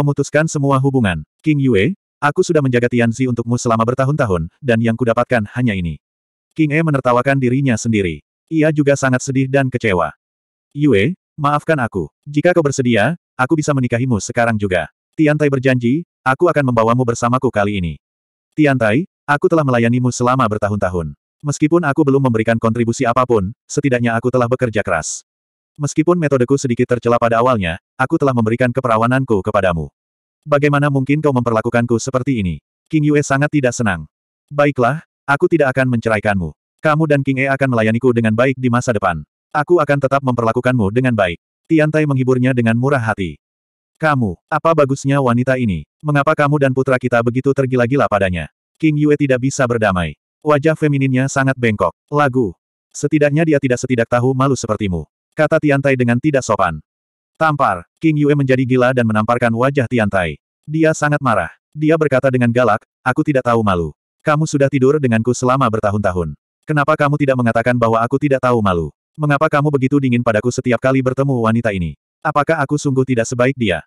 memutuskan semua hubungan. King Yue, aku sudah menjaga Tianzi untukmu selama bertahun-tahun, dan yang kudapatkan hanya ini. King E menertawakan dirinya sendiri. Ia juga sangat sedih dan kecewa. Yue, maafkan aku. Jika kau bersedia, aku bisa menikahimu sekarang juga. Tiantai berjanji, aku akan membawamu bersamaku kali ini. Tiantai, aku telah melayanimu selama bertahun-tahun. Meskipun aku belum memberikan kontribusi apapun, setidaknya aku telah bekerja keras. Meskipun metodeku sedikit tercela pada awalnya, aku telah memberikan keperawananku kepadamu. Bagaimana mungkin kau memperlakukanku seperti ini? King Yue sangat tidak senang. Baiklah, aku tidak akan menceraikanmu. Kamu dan King E akan melayaniku dengan baik di masa depan. Aku akan tetap memperlakukanmu dengan baik. Tiantai menghiburnya dengan murah hati. Kamu, apa bagusnya wanita ini? Mengapa kamu dan putra kita begitu tergila-gila padanya? King Yue tidak bisa berdamai. Wajah femininnya sangat bengkok. Lagu. Setidaknya dia tidak setidak tahu malu sepertimu kata Tiantai dengan tidak sopan. Tampar, King Yue menjadi gila dan menamparkan wajah Tiantai. Dia sangat marah. Dia berkata dengan galak, aku tidak tahu malu. Kamu sudah tidur denganku selama bertahun-tahun. Kenapa kamu tidak mengatakan bahwa aku tidak tahu malu? Mengapa kamu begitu dingin padaku setiap kali bertemu wanita ini? Apakah aku sungguh tidak sebaik dia?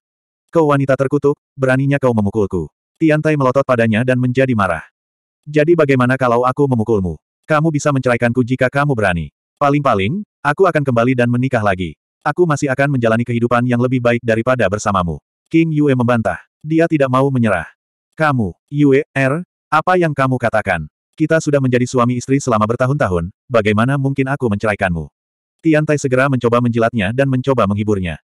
Kau wanita terkutuk, beraninya kau memukulku. Tiantai melotot padanya dan menjadi marah. Jadi bagaimana kalau aku memukulmu? Kamu bisa menceraikanku jika kamu berani. Paling-paling, aku akan kembali dan menikah lagi. Aku masih akan menjalani kehidupan yang lebih baik daripada bersamamu. King Yue membantah. Dia tidak mau menyerah. Kamu, Yue, R, er, apa yang kamu katakan? Kita sudah menjadi suami istri selama bertahun-tahun, bagaimana mungkin aku menceraikanmu? Tian Tai segera mencoba menjilatnya dan mencoba menghiburnya.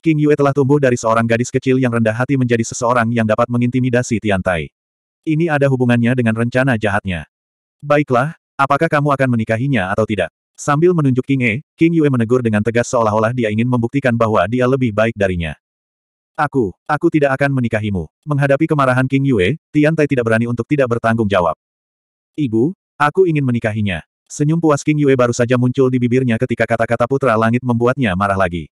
King Yue telah tumbuh dari seorang gadis kecil yang rendah hati menjadi seseorang yang dapat mengintimidasi Tian Tai. Ini ada hubungannya dengan rencana jahatnya. Baiklah, apakah kamu akan menikahinya atau tidak? Sambil menunjuk King E, King Yue menegur dengan tegas seolah-olah dia ingin membuktikan bahwa dia lebih baik darinya. Aku, aku tidak akan menikahimu. Menghadapi kemarahan King Yue, Tian Tai tidak berani untuk tidak bertanggung jawab. Ibu, aku ingin menikahinya. Senyum puas King Yue baru saja muncul di bibirnya ketika kata-kata putra langit membuatnya marah lagi.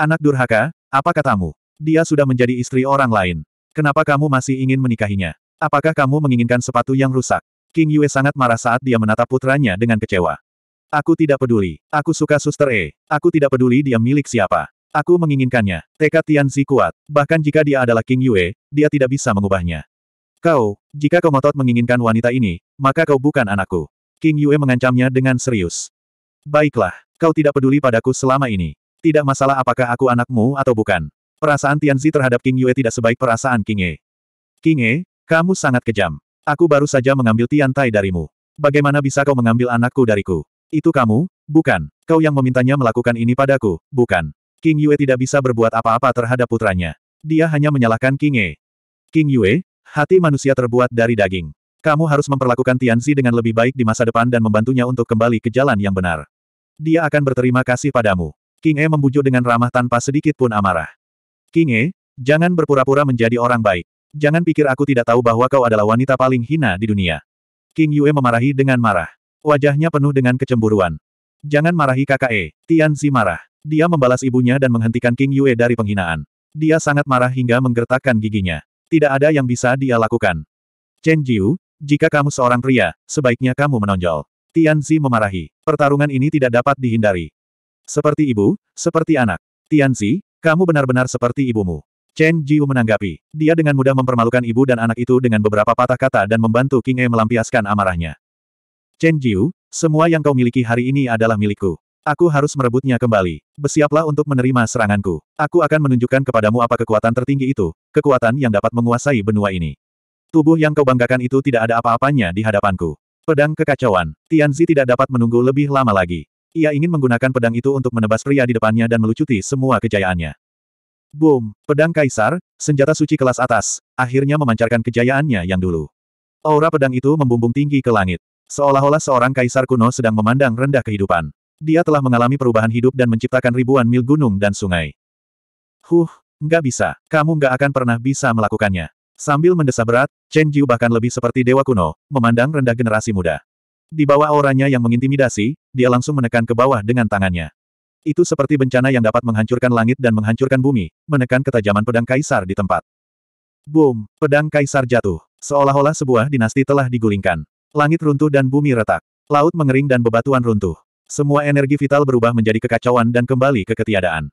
Anak durhaka, apa katamu? Dia sudah menjadi istri orang lain. Kenapa kamu masih ingin menikahinya? Apakah kamu menginginkan sepatu yang rusak? King Yue sangat marah saat dia menatap putranya dengan kecewa. Aku tidak peduli. Aku suka suster E. Aku tidak peduli dia milik siapa. Aku menginginkannya. Tekad Tianzi kuat. Bahkan jika dia adalah King Yue, dia tidak bisa mengubahnya. Kau, jika kau ngotot menginginkan wanita ini, maka kau bukan anakku. King Yue mengancamnya dengan serius. Baiklah, kau tidak peduli padaku selama ini. Tidak masalah apakah aku anakmu atau bukan. Perasaan Tianzi terhadap King Yue tidak sebaik perasaan King E. King E, kamu sangat kejam. Aku baru saja mengambil Tian Tai darimu. Bagaimana bisa kau mengambil anakku dariku? Itu kamu, bukan. Kau yang memintanya melakukan ini padaku, bukan. King Yue tidak bisa berbuat apa-apa terhadap putranya. Dia hanya menyalahkan King E. King Yue, hati manusia terbuat dari daging. Kamu harus memperlakukan Tianzi dengan lebih baik di masa depan dan membantunya untuk kembali ke jalan yang benar. Dia akan berterima kasih padamu. King E membujuk dengan ramah tanpa sedikit pun amarah. King E, jangan berpura-pura menjadi orang baik. Jangan pikir aku tidak tahu bahwa kau adalah wanita paling hina di dunia. King Yue memarahi dengan marah. Wajahnya penuh dengan kecemburuan. Jangan marahi kakak E. Tian marah. Dia membalas ibunya dan menghentikan King Yue dari penghinaan. Dia sangat marah hingga menggertakkan giginya. Tidak ada yang bisa dia lakukan. Chen Jiu, jika kamu seorang pria, sebaiknya kamu menonjol. Tian Zi memarahi. Pertarungan ini tidak dapat dihindari. Seperti ibu, seperti anak. Tian Zi, kamu benar-benar seperti ibumu. Chen Jiu menanggapi. Dia dengan mudah mempermalukan ibu dan anak itu dengan beberapa patah kata dan membantu King E melampiaskan amarahnya. Chen Jiu, semua yang kau miliki hari ini adalah milikku. Aku harus merebutnya kembali. Bersiaplah untuk menerima seranganku. Aku akan menunjukkan kepadamu apa kekuatan tertinggi itu, kekuatan yang dapat menguasai benua ini. Tubuh yang kau banggakan itu tidak ada apa-apanya di hadapanku. Pedang kekacauan. Tianzi tidak dapat menunggu lebih lama lagi. Ia ingin menggunakan pedang itu untuk menebas pria di depannya dan melucuti semua kejayaannya. Boom! Pedang Kaisar, senjata suci kelas atas, akhirnya memancarkan kejayaannya yang dulu. Aura pedang itu membumbung tinggi ke langit. Seolah-olah seorang kaisar kuno sedang memandang rendah kehidupan. Dia telah mengalami perubahan hidup dan menciptakan ribuan mil gunung dan sungai. Huh, nggak bisa. Kamu nggak akan pernah bisa melakukannya. Sambil mendesah berat, Chen Jiu bahkan lebih seperti dewa kuno, memandang rendah generasi muda. Di bawah auranya yang mengintimidasi, dia langsung menekan ke bawah dengan tangannya. Itu seperti bencana yang dapat menghancurkan langit dan menghancurkan bumi, menekan ketajaman pedang kaisar di tempat. Boom! Pedang kaisar jatuh. Seolah-olah sebuah dinasti telah digulingkan. Langit runtuh dan bumi retak. Laut mengering dan bebatuan runtuh. Semua energi vital berubah menjadi kekacauan dan kembali ke ketiadaan.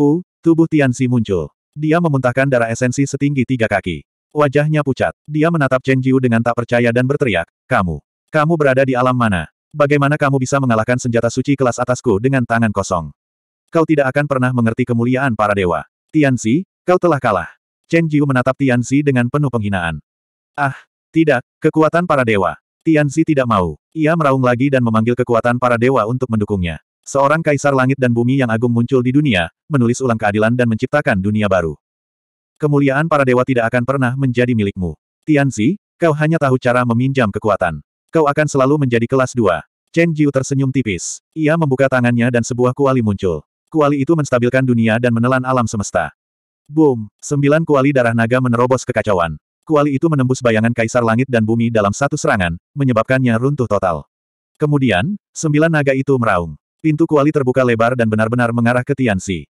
U, tubuh Tianxi muncul. Dia memuntahkan darah esensi setinggi tiga kaki. Wajahnya pucat. Dia menatap Chen Jiu dengan tak percaya dan berteriak, Kamu! Kamu berada di alam mana? Bagaimana kamu bisa mengalahkan senjata suci kelas atasku dengan tangan kosong? Kau tidak akan pernah mengerti kemuliaan para dewa. Tianxi, kau telah kalah. Chen Jiu menatap Tianxi dengan penuh penghinaan. Ah, tidak, kekuatan para dewa. Tianzi tidak mau. Ia meraung lagi dan memanggil kekuatan para dewa untuk mendukungnya. Seorang kaisar langit dan bumi yang agung muncul di dunia, menulis ulang keadilan dan menciptakan dunia baru. Kemuliaan para dewa tidak akan pernah menjadi milikmu. Tianzi, kau hanya tahu cara meminjam kekuatan. Kau akan selalu menjadi kelas dua. Chen Jiu tersenyum tipis. Ia membuka tangannya dan sebuah kuali muncul. Kuali itu menstabilkan dunia dan menelan alam semesta. Boom! Sembilan kuali darah naga menerobos kekacauan. Kuali itu menembus bayangan kaisar langit dan bumi dalam satu serangan, menyebabkannya runtuh total. Kemudian, sembilan naga itu meraung. Pintu kuali terbuka lebar dan benar-benar mengarah ke Tianxi.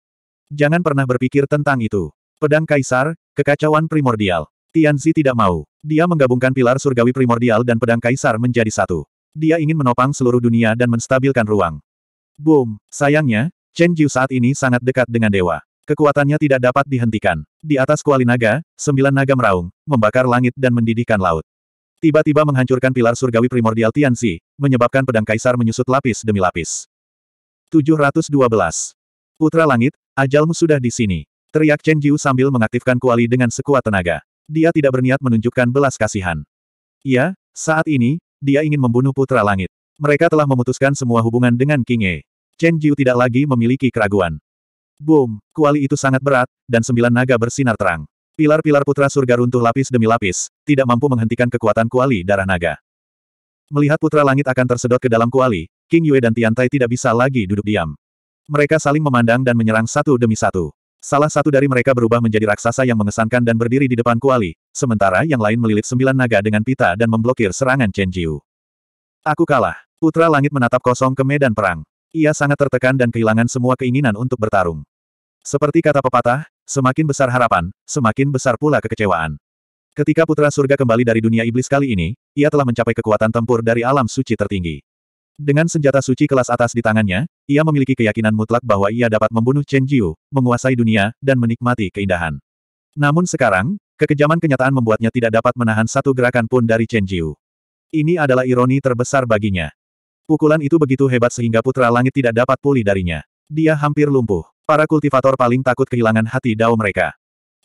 Jangan pernah berpikir tentang itu. Pedang kaisar, kekacauan primordial. Tianxi tidak mau. Dia menggabungkan pilar surgawi primordial dan pedang kaisar menjadi satu. Dia ingin menopang seluruh dunia dan menstabilkan ruang. Boom! Sayangnya, Chen Jiu saat ini sangat dekat dengan dewa. Kekuatannya tidak dapat dihentikan. Di atas kuali naga, sembilan naga meraung, membakar langit dan mendidihkan laut. Tiba-tiba menghancurkan pilar surgawi primordial Tianxi, menyebabkan pedang kaisar menyusut lapis demi lapis. 712. Putra Langit, ajalmu sudah di sini. Teriak Chen Jiu sambil mengaktifkan kuali dengan sekuat tenaga. Dia tidak berniat menunjukkan belas kasihan. Iya, saat ini, dia ingin membunuh Putra Langit. Mereka telah memutuskan semua hubungan dengan King E. Chen Jiu tidak lagi memiliki keraguan. Boom! Kuali itu sangat berat, dan sembilan naga bersinar terang. Pilar-pilar putra surga runtuh lapis demi lapis, tidak mampu menghentikan kekuatan kuali darah naga. Melihat putra langit akan tersedot ke dalam kuali, King Yue dan Tiantai tidak bisa lagi duduk diam. Mereka saling memandang dan menyerang satu demi satu. Salah satu dari mereka berubah menjadi raksasa yang mengesankan dan berdiri di depan kuali, sementara yang lain melilit sembilan naga dengan pita dan memblokir serangan Chen Jiu. Aku kalah. Putra langit menatap kosong ke medan perang. Ia sangat tertekan dan kehilangan semua keinginan untuk bertarung. Seperti kata pepatah, semakin besar harapan, semakin besar pula kekecewaan. Ketika Putra Surga kembali dari dunia iblis kali ini, ia telah mencapai kekuatan tempur dari alam suci tertinggi. Dengan senjata suci kelas atas di tangannya, ia memiliki keyakinan mutlak bahwa ia dapat membunuh Chen Jiu, menguasai dunia, dan menikmati keindahan. Namun sekarang, kekejaman kenyataan membuatnya tidak dapat menahan satu gerakan pun dari Chen Jiu. Ini adalah ironi terbesar baginya. Pukulan itu begitu hebat sehingga putra langit tidak dapat pulih darinya. Dia hampir lumpuh. Para kultivator paling takut kehilangan hati dao mereka.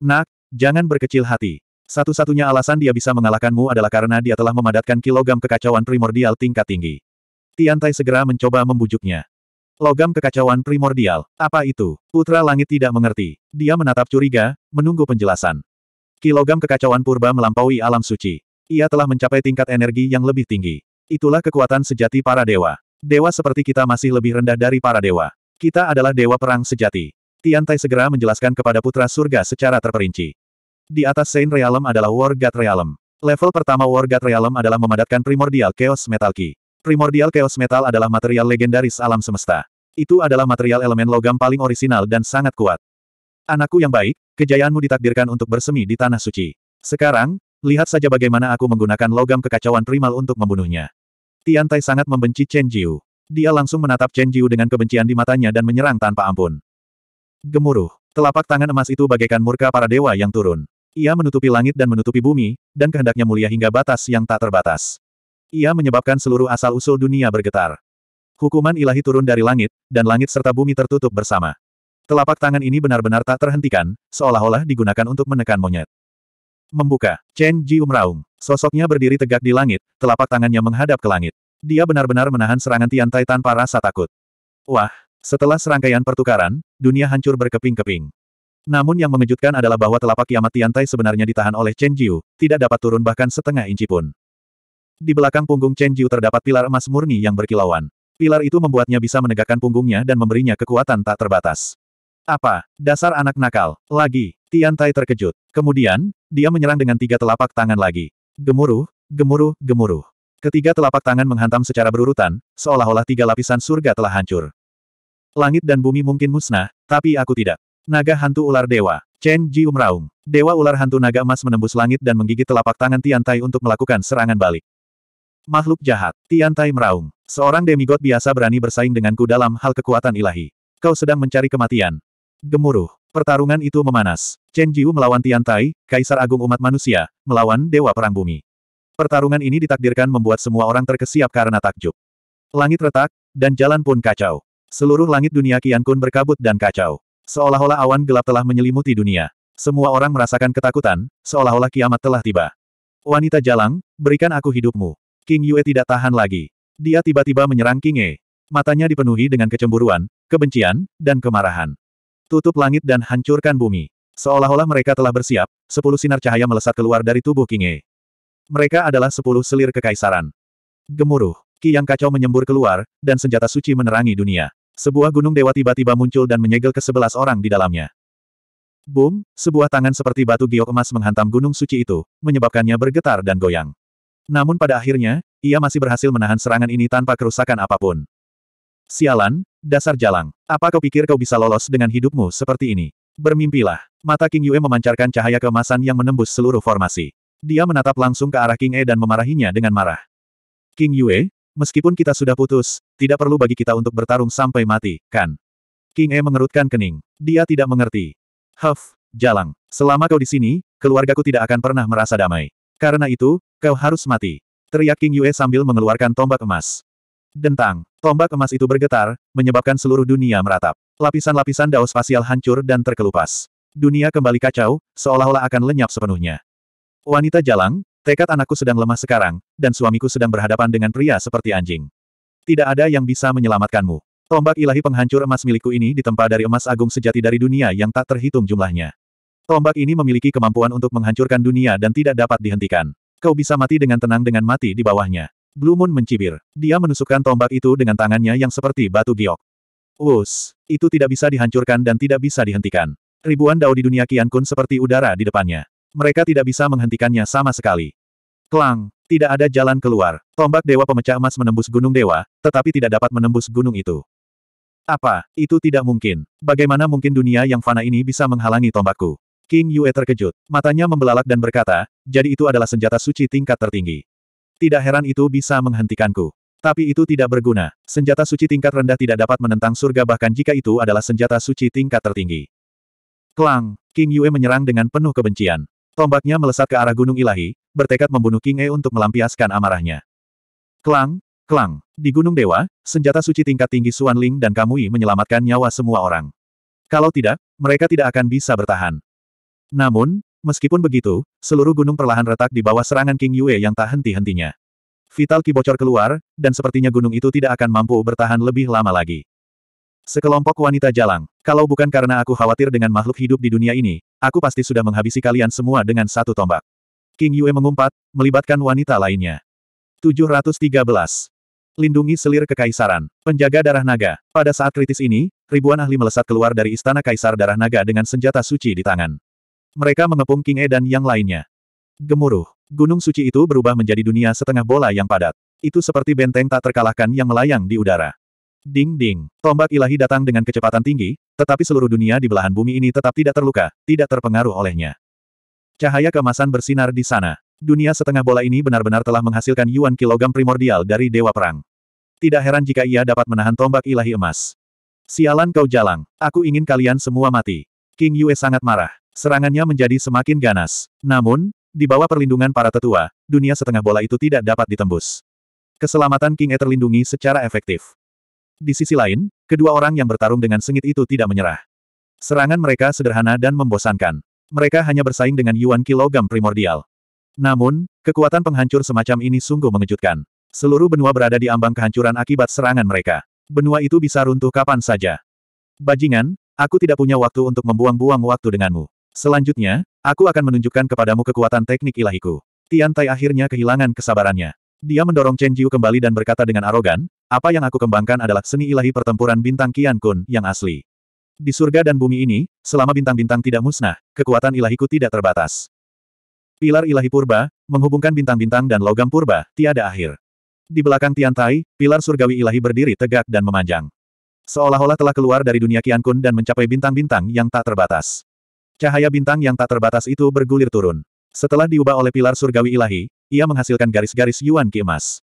Nak, jangan berkecil hati. Satu-satunya alasan dia bisa mengalahkanmu adalah karena dia telah memadatkan kilogram kekacauan primordial tingkat tinggi. Tiantai segera mencoba membujuknya. Logam kekacauan primordial. Apa itu? Putra Langit tidak mengerti. Dia menatap curiga, menunggu penjelasan. Kilogram kekacauan purba melampaui alam suci. Ia telah mencapai tingkat energi yang lebih tinggi. Itulah kekuatan sejati para dewa. Dewa seperti kita masih lebih rendah dari para dewa. Kita adalah dewa perang sejati. Tian Tai segera menjelaskan kepada putra surga secara terperinci. Di atas Saint Realm adalah War God Realm. Level pertama War God Realm adalah memadatkan primordial Chaos Metal Key. Primordial Chaos Metal adalah material legendaris alam semesta. Itu adalah material elemen logam paling orisinal dan sangat kuat. Anakku yang baik, kejayaanmu ditakdirkan untuk bersemi di Tanah Suci. Sekarang, lihat saja bagaimana aku menggunakan logam kekacauan primal untuk membunuhnya. Tian Tai sangat membenci Chen Jiu. Dia langsung menatap Chen Jiu dengan kebencian di matanya dan menyerang tanpa ampun. Gemuruh, telapak tangan emas itu bagaikan murka para dewa yang turun. Ia menutupi langit dan menutupi bumi, dan kehendaknya mulia hingga batas yang tak terbatas. Ia menyebabkan seluruh asal-usul dunia bergetar. Hukuman ilahi turun dari langit, dan langit serta bumi tertutup bersama. Telapak tangan ini benar-benar tak terhentikan, seolah-olah digunakan untuk menekan monyet. Membuka, Chen Ji umraung. Sosoknya berdiri tegak di langit, telapak tangannya menghadap ke langit. Dia benar-benar menahan serangan Tian Tai tanpa rasa takut. Wah, setelah serangkaian pertukaran, dunia hancur berkeping-keping. Namun yang mengejutkan adalah bahwa telapak kiamat Tai sebenarnya ditahan oleh Chen Jiu, tidak dapat turun bahkan setengah inci pun. Di belakang punggung Chen Jiu terdapat pilar emas murni yang berkilauan. Pilar itu membuatnya bisa menegakkan punggungnya dan memberinya kekuatan tak terbatas. Apa? Dasar anak nakal. Lagi, Tian Tai terkejut. Kemudian, dia menyerang dengan tiga telapak tangan lagi. Gemuruh, gemuruh, gemuruh. Ketiga telapak tangan menghantam secara berurutan, seolah-olah tiga lapisan surga telah hancur. Langit dan bumi mungkin musnah, tapi aku tidak. Naga hantu ular dewa, Chen Ji Umraung. Dewa ular hantu naga emas menembus langit dan menggigit telapak tangan Tian Tai untuk melakukan serangan balik. Makhluk jahat, Tian Tai meraung. Seorang demigod biasa berani bersaing denganku dalam hal kekuatan ilahi. Kau sedang mencari kematian. Gemuruh. Pertarungan itu memanas. Chen Jiu melawan Tian Tai, Kaisar Agung Umat Manusia, melawan Dewa Perang Bumi. Pertarungan ini ditakdirkan membuat semua orang terkesiap karena takjub. Langit retak, dan jalan pun kacau. Seluruh langit dunia Qian Kun berkabut dan kacau. Seolah-olah awan gelap telah menyelimuti dunia. Semua orang merasakan ketakutan, seolah-olah kiamat telah tiba. Wanita jalang, berikan aku hidupmu. King Yue tidak tahan lagi. Dia tiba-tiba menyerang King E. Matanya dipenuhi dengan kecemburuan, kebencian, dan kemarahan. Tutup langit dan hancurkan bumi. Seolah-olah mereka telah bersiap, sepuluh sinar cahaya melesat keluar dari tubuh King E. Mereka adalah sepuluh selir kekaisaran. Gemuruh, Ki yang kacau menyembur keluar, dan senjata suci menerangi dunia. Sebuah gunung dewa tiba-tiba muncul dan menyegel ke sebelas orang di dalamnya. Boom, sebuah tangan seperti batu giok emas menghantam gunung suci itu, menyebabkannya bergetar dan goyang. Namun pada akhirnya, ia masih berhasil menahan serangan ini tanpa kerusakan apapun. Sialan, dasar jalang. Apa kau pikir kau bisa lolos dengan hidupmu seperti ini? Bermimpilah. Mata King Yue memancarkan cahaya kemasan yang menembus seluruh formasi. Dia menatap langsung ke arah King E dan memarahinya dengan marah. King Yue, meskipun kita sudah putus, tidak perlu bagi kita untuk bertarung sampai mati, kan? King E mengerutkan kening. Dia tidak mengerti. Huff, jalang. Selama kau di sini, keluargaku tidak akan pernah merasa damai. Karena itu, kau harus mati. Teriak King Yue sambil mengeluarkan tombak emas. Dentang. Tombak emas itu bergetar, menyebabkan seluruh dunia meratap. Lapisan-lapisan daun spasial hancur dan terkelupas. Dunia kembali kacau, seolah-olah akan lenyap sepenuhnya. Wanita jalang, tekad anakku sedang lemah sekarang, dan suamiku sedang berhadapan dengan pria seperti anjing. Tidak ada yang bisa menyelamatkanmu. Tombak ilahi penghancur emas milikku ini ditempa dari emas agung sejati dari dunia yang tak terhitung jumlahnya. Tombak ini memiliki kemampuan untuk menghancurkan dunia dan tidak dapat dihentikan. Kau bisa mati dengan tenang dengan mati di bawahnya. Blue Moon mencibir. Dia menusukkan tombak itu dengan tangannya yang seperti batu giok. Us, itu tidak bisa dihancurkan dan tidak bisa dihentikan. Ribuan dao di dunia Kian Kun seperti udara di depannya. Mereka tidak bisa menghentikannya sama sekali. Klang, tidak ada jalan keluar. Tombak Dewa Pemecah Emas menembus Gunung Dewa, tetapi tidak dapat menembus gunung itu. Apa, itu tidak mungkin. Bagaimana mungkin dunia yang fana ini bisa menghalangi tombakku? King Yue terkejut. Matanya membelalak dan berkata, jadi itu adalah senjata suci tingkat tertinggi. Tidak heran itu bisa menghentikanku. Tapi itu tidak berguna. Senjata suci tingkat rendah tidak dapat menentang surga bahkan jika itu adalah senjata suci tingkat tertinggi. Klang, King Yue menyerang dengan penuh kebencian. Tombaknya melesat ke arah gunung ilahi, bertekad membunuh King E untuk melampiaskan amarahnya. Klang, klang. Di gunung dewa, senjata suci tingkat tinggi Suan Ling dan Kamui menyelamatkan nyawa semua orang. Kalau tidak, mereka tidak akan bisa bertahan. Namun, Meskipun begitu, seluruh gunung perlahan retak di bawah serangan King Yue yang tak henti-hentinya. Vital Ki bocor keluar, dan sepertinya gunung itu tidak akan mampu bertahan lebih lama lagi. Sekelompok wanita jalang, kalau bukan karena aku khawatir dengan makhluk hidup di dunia ini, aku pasti sudah menghabisi kalian semua dengan satu tombak. King Yue mengumpat, melibatkan wanita lainnya. 713. Lindungi selir kekaisaran, penjaga darah naga. Pada saat kritis ini, ribuan ahli melesat keluar dari istana kaisar darah naga dengan senjata suci di tangan. Mereka mengepung King E dan yang lainnya. Gemuruh. Gunung suci itu berubah menjadi dunia setengah bola yang padat. Itu seperti benteng tak terkalahkan yang melayang di udara. Ding-ding. Tombak ilahi datang dengan kecepatan tinggi, tetapi seluruh dunia di belahan bumi ini tetap tidak terluka, tidak terpengaruh olehnya. Cahaya kemasan bersinar di sana. Dunia setengah bola ini benar-benar telah menghasilkan yuan kilogram primordial dari Dewa Perang. Tidak heran jika ia dapat menahan tombak ilahi emas. Sialan kau jalang, aku ingin kalian semua mati. King Yue sangat marah. Serangannya menjadi semakin ganas. Namun, di bawah perlindungan para tetua, dunia setengah bola itu tidak dapat ditembus. Keselamatan King E terlindungi secara efektif. Di sisi lain, kedua orang yang bertarung dengan sengit itu tidak menyerah. Serangan mereka sederhana dan membosankan. Mereka hanya bersaing dengan Yuan Kilogram primordial. Namun, kekuatan penghancur semacam ini sungguh mengejutkan. Seluruh benua berada di ambang kehancuran akibat serangan mereka. Benua itu bisa runtuh kapan saja. Bajingan, aku tidak punya waktu untuk membuang-buang waktu denganmu. Selanjutnya, aku akan menunjukkan kepadamu kekuatan teknik ilahiku. Tian Tai akhirnya kehilangan kesabarannya. Dia mendorong Chen Jiu kembali dan berkata dengan arogan, apa yang aku kembangkan adalah seni ilahi pertempuran bintang Qian Kun yang asli. Di surga dan bumi ini, selama bintang-bintang tidak musnah, kekuatan ilahiku tidak terbatas. Pilar ilahi purba, menghubungkan bintang-bintang dan logam purba, tiada akhir. Di belakang Tian Tai, pilar surgawi ilahi berdiri tegak dan memanjang. Seolah-olah telah keluar dari dunia Qian Kun dan mencapai bintang-bintang yang tak terbatas. Cahaya bintang yang tak terbatas itu bergulir turun. Setelah diubah oleh pilar surgawi ilahi, ia menghasilkan garis-garis Yuan Ki emas.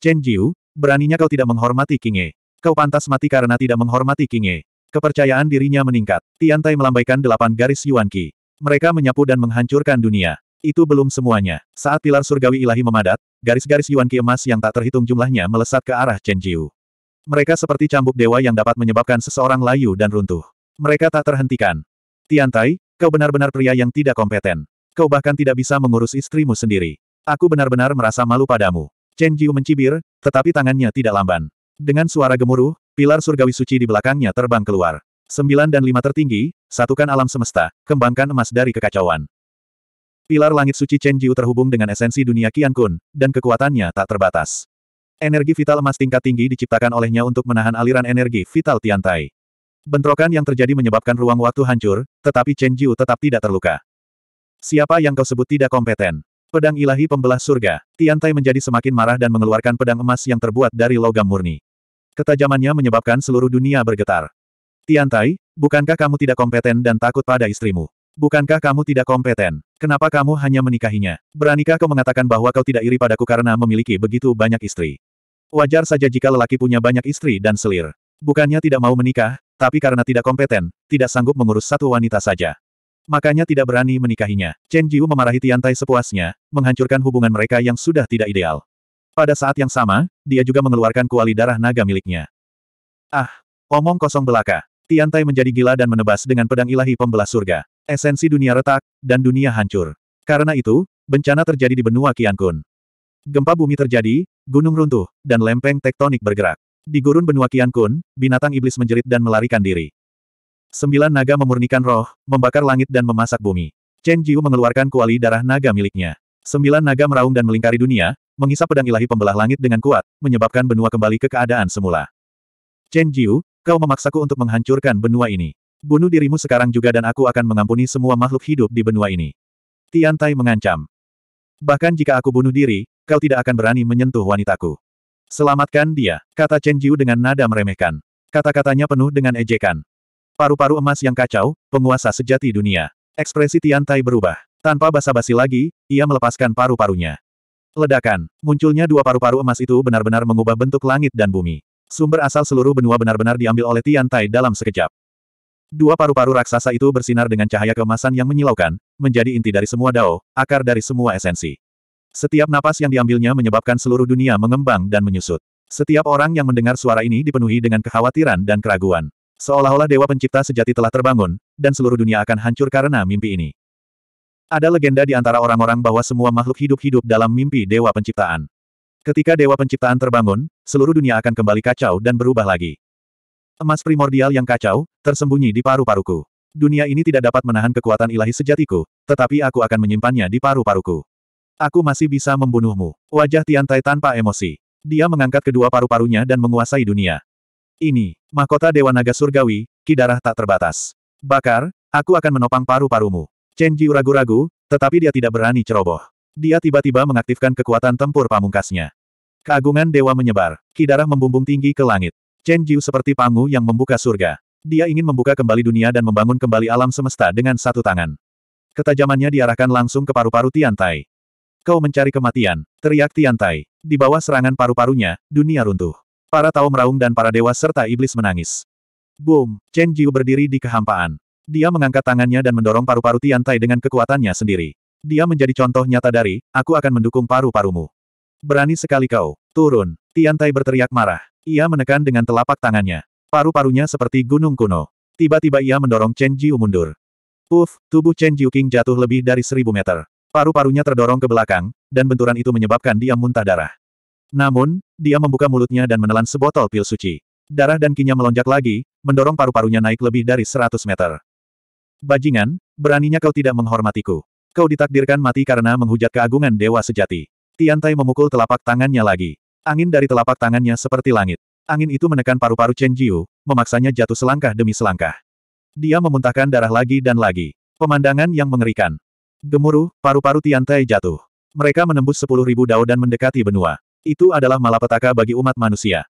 Chen Jiu, beraninya kau tidak menghormati Kinge? Kau pantas mati karena tidak menghormati Kinge. Kepercayaan dirinya meningkat. Tian Tai melambaikan delapan garis Yuan Ki. Mereka menyapu dan menghancurkan dunia. Itu belum semuanya. Saat pilar surgawi ilahi memadat, garis-garis Yuan Ki emas yang tak terhitung jumlahnya melesat ke arah Chen Jiu. Mereka seperti cambuk dewa yang dapat menyebabkan seseorang layu dan runtuh. Mereka tak terhentikan. Tiantai, kau benar-benar pria yang tidak kompeten. Kau bahkan tidak bisa mengurus istrimu sendiri. Aku benar-benar merasa malu padamu. Chen Jiu mencibir, tetapi tangannya tidak lamban. Dengan suara gemuruh, pilar surgawi suci di belakangnya terbang keluar. Sembilan dan lima tertinggi, satukan alam semesta, kembangkan emas dari kekacauan. Pilar langit suci Chen Jiu terhubung dengan esensi dunia Qian Kun, dan kekuatannya tak terbatas. Energi vital emas tingkat tinggi diciptakan olehnya untuk menahan aliran energi vital Tiantai. Bentrokan yang terjadi menyebabkan ruang waktu hancur, tetapi Chen Jiu tetap tidak terluka. Siapa yang kau sebut tidak kompeten? Pedang ilahi pembelah surga. Tian Tai menjadi semakin marah dan mengeluarkan pedang emas yang terbuat dari logam murni. Ketajamannya menyebabkan seluruh dunia bergetar. Tian Tai, bukankah kamu tidak kompeten dan takut pada istrimu? Bukankah kamu tidak kompeten? Kenapa kamu hanya menikahinya? Beranikah kau mengatakan bahwa kau tidak iri padaku karena memiliki begitu banyak istri? Wajar saja jika lelaki punya banyak istri dan selir. Bukannya tidak mau menikah, tapi karena tidak kompeten, tidak sanggup mengurus satu wanita saja. Makanya tidak berani menikahinya. Chen Jiu memarahi Tiantai sepuasnya, menghancurkan hubungan mereka yang sudah tidak ideal. Pada saat yang sama, dia juga mengeluarkan kuali darah naga miliknya. Ah, omong kosong belaka. Tiantai menjadi gila dan menebas dengan pedang ilahi pembelah surga. Esensi dunia retak, dan dunia hancur. Karena itu, bencana terjadi di benua Qiankun. Gempa bumi terjadi, gunung runtuh, dan lempeng tektonik bergerak. Di gurun benua Kian Kun, binatang iblis menjerit dan melarikan diri. Sembilan naga memurnikan roh, membakar langit dan memasak bumi. Chen Jiu mengeluarkan kuali darah naga miliknya. Sembilan naga meraung dan melingkari dunia, mengisap pedang ilahi pembelah langit dengan kuat, menyebabkan benua kembali ke keadaan semula. Chen Jiu, kau memaksaku untuk menghancurkan benua ini. Bunuh dirimu sekarang juga dan aku akan mengampuni semua makhluk hidup di benua ini. Tian Tai mengancam. Bahkan jika aku bunuh diri, kau tidak akan berani menyentuh wanitaku. Selamatkan dia, kata Chen Jiu dengan nada meremehkan. Kata-katanya penuh dengan ejekan. Paru-paru emas yang kacau, penguasa sejati dunia. Ekspresi Tian Tai berubah. Tanpa basa-basi lagi, ia melepaskan paru-parunya. Ledakan, munculnya dua paru-paru emas itu benar-benar mengubah bentuk langit dan bumi. Sumber asal seluruh benua benar-benar diambil oleh Tian Tai dalam sekejap. Dua paru-paru raksasa itu bersinar dengan cahaya keemasan yang menyilaukan, menjadi inti dari semua dao, akar dari semua esensi. Setiap napas yang diambilnya menyebabkan seluruh dunia mengembang dan menyusut. Setiap orang yang mendengar suara ini dipenuhi dengan kekhawatiran dan keraguan. Seolah-olah Dewa Pencipta sejati telah terbangun, dan seluruh dunia akan hancur karena mimpi ini. Ada legenda di antara orang-orang bahwa semua makhluk hidup hidup dalam mimpi Dewa Penciptaan. Ketika Dewa Penciptaan terbangun, seluruh dunia akan kembali kacau dan berubah lagi. Emas primordial yang kacau, tersembunyi di paru-paruku. Dunia ini tidak dapat menahan kekuatan ilahi sejatiku, tetapi aku akan menyimpannya di paru-paruku. Aku masih bisa membunuhmu. Wajah Tian Tai tanpa emosi. Dia mengangkat kedua paru-parunya dan menguasai dunia. Ini, mahkota Dewa Naga Surgawi, kidarah tak terbatas. Bakar, aku akan menopang paru-parumu. Chen Jiu ragu-ragu, tetapi dia tidak berani ceroboh. Dia tiba-tiba mengaktifkan kekuatan tempur pamungkasnya. Keagungan dewa menyebar, kidarah membumbung tinggi ke langit. Chen Jiu seperti pangu yang membuka surga. Dia ingin membuka kembali dunia dan membangun kembali alam semesta dengan satu tangan. Ketajamannya diarahkan langsung ke paru-paru Tian Tai. Kau mencari kematian, teriak Tiantai. Di bawah serangan paru-parunya, dunia runtuh. Para tau meraung dan para dewa serta iblis menangis. Boom, Chen Jiu berdiri di kehampaan. Dia mengangkat tangannya dan mendorong paru-paru Tiantai dengan kekuatannya sendiri. Dia menjadi contoh nyata dari, aku akan mendukung paru-parumu. Berani sekali kau, turun. Tiantai berteriak marah. Ia menekan dengan telapak tangannya. Paru-parunya seperti gunung kuno. Tiba-tiba ia mendorong Chen Jiu mundur. Puf, tubuh Chen Jiu King jatuh lebih dari seribu meter. Paru-parunya terdorong ke belakang, dan benturan itu menyebabkan dia muntah darah. Namun, dia membuka mulutnya dan menelan sebotol pil suci. Darah dan kinya melonjak lagi, mendorong paru-parunya naik lebih dari 100 meter. Bajingan, beraninya kau tidak menghormatiku. Kau ditakdirkan mati karena menghujat keagungan dewa sejati. Tiantai memukul telapak tangannya lagi. Angin dari telapak tangannya seperti langit. Angin itu menekan paru-paru Chen Jiu, memaksanya jatuh selangkah demi selangkah. Dia memuntahkan darah lagi dan lagi. Pemandangan yang mengerikan. Gemuruh, paru-paru Tiantai jatuh. Mereka menembus sepuluh ribu dao dan mendekati benua. Itu adalah malapetaka bagi umat manusia.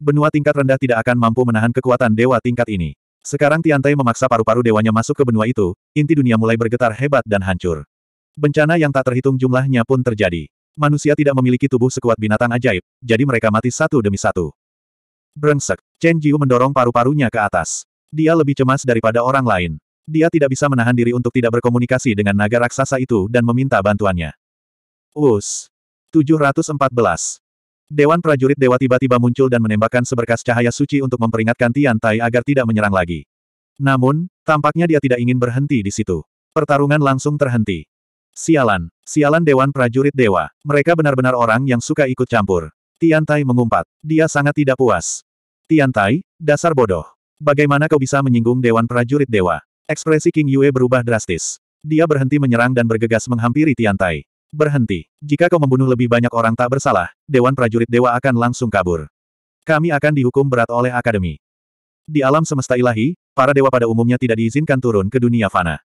Benua tingkat rendah tidak akan mampu menahan kekuatan dewa tingkat ini. Sekarang Tiantai memaksa paru-paru dewanya masuk ke benua itu, inti dunia mulai bergetar hebat dan hancur. Bencana yang tak terhitung jumlahnya pun terjadi. Manusia tidak memiliki tubuh sekuat binatang ajaib, jadi mereka mati satu demi satu. Brengsek, Chen Jiu mendorong paru-parunya ke atas. Dia lebih cemas daripada orang lain. Dia tidak bisa menahan diri untuk tidak berkomunikasi dengan naga raksasa itu dan meminta bantuannya. Us. 714. Dewan prajurit dewa tiba-tiba muncul dan menembakkan seberkas cahaya suci untuk memperingatkan Tian Tai agar tidak menyerang lagi. Namun, tampaknya dia tidak ingin berhenti di situ. Pertarungan langsung terhenti. Sialan. Sialan Dewan Prajurit Dewa. Mereka benar-benar orang yang suka ikut campur. Tian Tai mengumpat. Dia sangat tidak puas. Tian Tai, dasar bodoh. Bagaimana kau bisa menyinggung Dewan Prajurit Dewa? Ekspresi King Yue berubah drastis. Dia berhenti menyerang dan bergegas menghampiri Tian Tai. Berhenti. Jika kau membunuh lebih banyak orang tak bersalah, Dewan Prajurit Dewa akan langsung kabur. Kami akan dihukum berat oleh Akademi. Di alam semesta ilahi, para dewa pada umumnya tidak diizinkan turun ke dunia fana.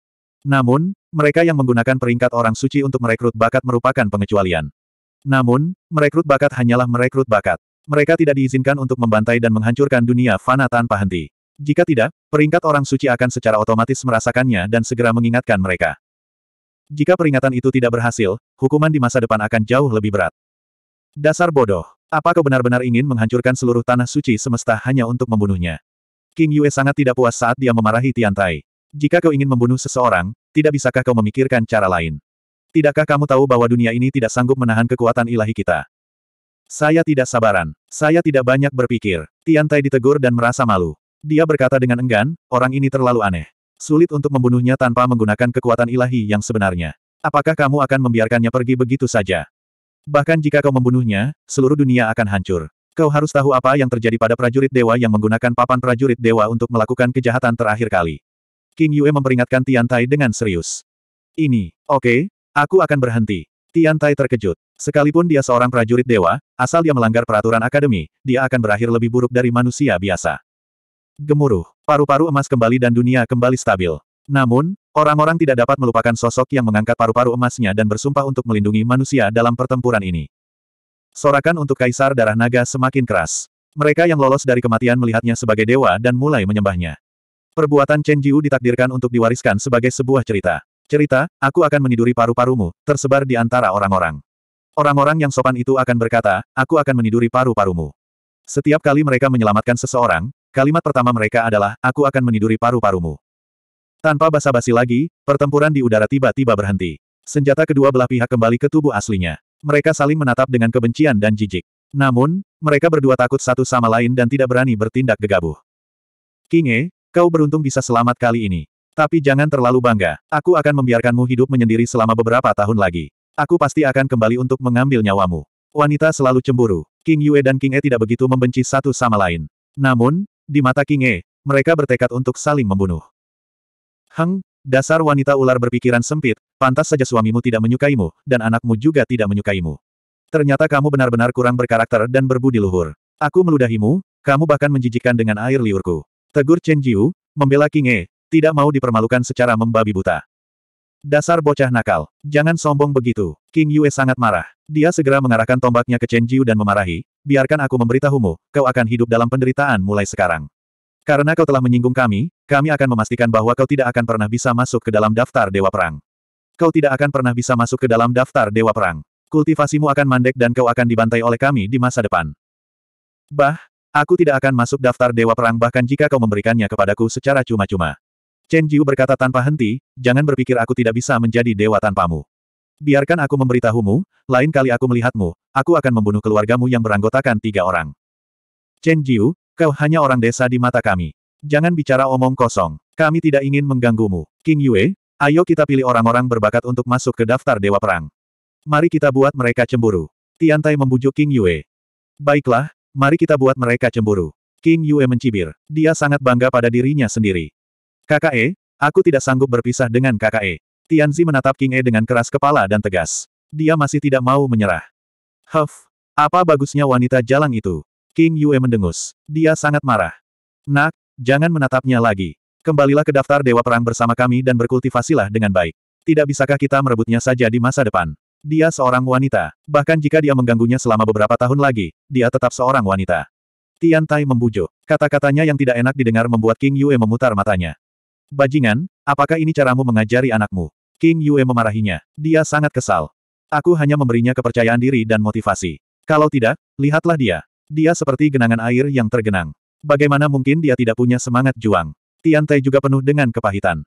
Namun, mereka yang menggunakan peringkat orang suci untuk merekrut bakat merupakan pengecualian. Namun, merekrut bakat hanyalah merekrut bakat. Mereka tidak diizinkan untuk membantai dan menghancurkan dunia fana tanpa henti. Jika tidak, peringkat orang suci akan secara otomatis merasakannya dan segera mengingatkan mereka. Jika peringatan itu tidak berhasil, hukuman di masa depan akan jauh lebih berat. Dasar bodoh. Apa kau benar-benar ingin menghancurkan seluruh tanah suci semesta hanya untuk membunuhnya? King Yue sangat tidak puas saat dia memarahi Tian Tai. Jika kau ingin membunuh seseorang, tidak bisakah kau memikirkan cara lain? Tidakkah kamu tahu bahwa dunia ini tidak sanggup menahan kekuatan ilahi kita? Saya tidak sabaran. Saya tidak banyak berpikir. Tian Tai ditegur dan merasa malu. Dia berkata dengan enggan, orang ini terlalu aneh. Sulit untuk membunuhnya tanpa menggunakan kekuatan ilahi yang sebenarnya. Apakah kamu akan membiarkannya pergi begitu saja? Bahkan jika kau membunuhnya, seluruh dunia akan hancur. Kau harus tahu apa yang terjadi pada prajurit dewa yang menggunakan papan prajurit dewa untuk melakukan kejahatan terakhir kali. King Yue memperingatkan Tian Tai dengan serius. Ini, oke, okay, aku akan berhenti. Tian Tai terkejut. Sekalipun dia seorang prajurit dewa, asal dia melanggar peraturan akademi, dia akan berakhir lebih buruk dari manusia biasa gemuruh, paru-paru emas kembali dan dunia kembali stabil. Namun, orang-orang tidak dapat melupakan sosok yang mengangkat paru-paru emasnya dan bersumpah untuk melindungi manusia dalam pertempuran ini. Sorakan untuk Kaisar Darah Naga semakin keras. Mereka yang lolos dari kematian melihatnya sebagai dewa dan mulai menyembahnya. Perbuatan Chen Jiu ditakdirkan untuk diwariskan sebagai sebuah cerita. Cerita, aku akan meniduri paru-parumu, tersebar di antara orang-orang. Orang-orang yang sopan itu akan berkata, aku akan meniduri paru-parumu. Setiap kali mereka menyelamatkan seseorang, Kalimat pertama mereka adalah, aku akan meniduri paru-parumu. Tanpa basa-basi lagi, pertempuran di udara tiba-tiba berhenti. Senjata kedua belah pihak kembali ke tubuh aslinya. Mereka saling menatap dengan kebencian dan jijik. Namun, mereka berdua takut satu sama lain dan tidak berani bertindak gegabah. Kinge, kau beruntung bisa selamat kali ini. Tapi jangan terlalu bangga. Aku akan membiarkanmu hidup menyendiri selama beberapa tahun lagi. Aku pasti akan kembali untuk mengambil nyawamu. Wanita selalu cemburu. King Yue dan King E tidak begitu membenci satu sama lain. Namun, di mata King E, mereka bertekad untuk saling membunuh. Hang, dasar wanita ular berpikiran sempit, pantas saja suamimu tidak menyukaimu, dan anakmu juga tidak menyukaimu. Ternyata kamu benar-benar kurang berkarakter dan berbudi luhur. Aku meludahimu, kamu bahkan menjijikkan dengan air liurku. Tegur Chen Jiu, membela King E, tidak mau dipermalukan secara membabi buta. Dasar bocah nakal. Jangan sombong begitu. King Yue sangat marah. Dia segera mengarahkan tombaknya ke Chen Jiu dan memarahi, biarkan aku memberitahumu, kau akan hidup dalam penderitaan mulai sekarang. Karena kau telah menyinggung kami, kami akan memastikan bahwa kau tidak akan pernah bisa masuk ke dalam daftar Dewa Perang. Kau tidak akan pernah bisa masuk ke dalam daftar Dewa Perang. Kultivasimu akan mandek dan kau akan dibantai oleh kami di masa depan. Bah, aku tidak akan masuk daftar Dewa Perang bahkan jika kau memberikannya kepadaku secara cuma-cuma. Chen Jiu berkata tanpa henti, jangan berpikir aku tidak bisa menjadi dewa tanpamu. Biarkan aku memberitahumu, lain kali aku melihatmu, aku akan membunuh keluargamu yang beranggotakan tiga orang. Chen Jiu, kau hanya orang desa di mata kami. Jangan bicara omong kosong. Kami tidak ingin mengganggumu. King Yue, ayo kita pilih orang-orang berbakat untuk masuk ke daftar Dewa Perang. Mari kita buat mereka cemburu. Tian Tai membujuk King Yue. Baiklah, mari kita buat mereka cemburu. King Yue mencibir. Dia sangat bangga pada dirinya sendiri. Kakak E, aku tidak sanggup berpisah dengan kakak E. Tianzi menatap King E dengan keras kepala dan tegas. Dia masih tidak mau menyerah. Huff, apa bagusnya wanita jalang itu? King Yue mendengus. Dia sangat marah. Nak, jangan menatapnya lagi. Kembalilah ke daftar Dewa Perang bersama kami dan berkultivasilah dengan baik. Tidak bisakah kita merebutnya saja di masa depan? Dia seorang wanita. Bahkan jika dia mengganggunya selama beberapa tahun lagi, dia tetap seorang wanita. Tian Tai membujuk. Kata-katanya yang tidak enak didengar membuat King Yue memutar matanya. Bajingan, apakah ini caramu mengajari anakmu? King Yue memarahinya. Dia sangat kesal. Aku hanya memberinya kepercayaan diri dan motivasi. Kalau tidak, lihatlah dia. Dia seperti genangan air yang tergenang. Bagaimana mungkin dia tidak punya semangat juang? Tian Tai juga penuh dengan kepahitan.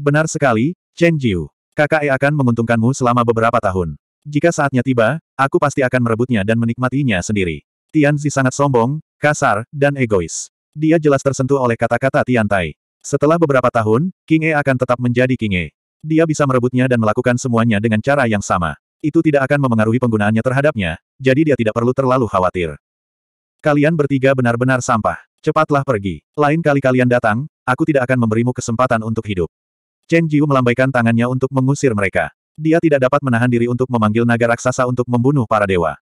Benar sekali, Chen Jiu. KKE akan menguntungkanmu selama beberapa tahun. Jika saatnya tiba, aku pasti akan merebutnya dan menikmatinya sendiri. Tian Zi sangat sombong, kasar, dan egois. Dia jelas tersentuh oleh kata-kata Tian Tai. Setelah beberapa tahun, King E akan tetap menjadi King E. Dia bisa merebutnya dan melakukan semuanya dengan cara yang sama. Itu tidak akan memengaruhi penggunaannya terhadapnya, jadi dia tidak perlu terlalu khawatir. Kalian bertiga benar-benar sampah. Cepatlah pergi. Lain kali kalian datang, aku tidak akan memberimu kesempatan untuk hidup. Chen Jiu melambaikan tangannya untuk mengusir mereka. Dia tidak dapat menahan diri untuk memanggil naga raksasa untuk membunuh para dewa.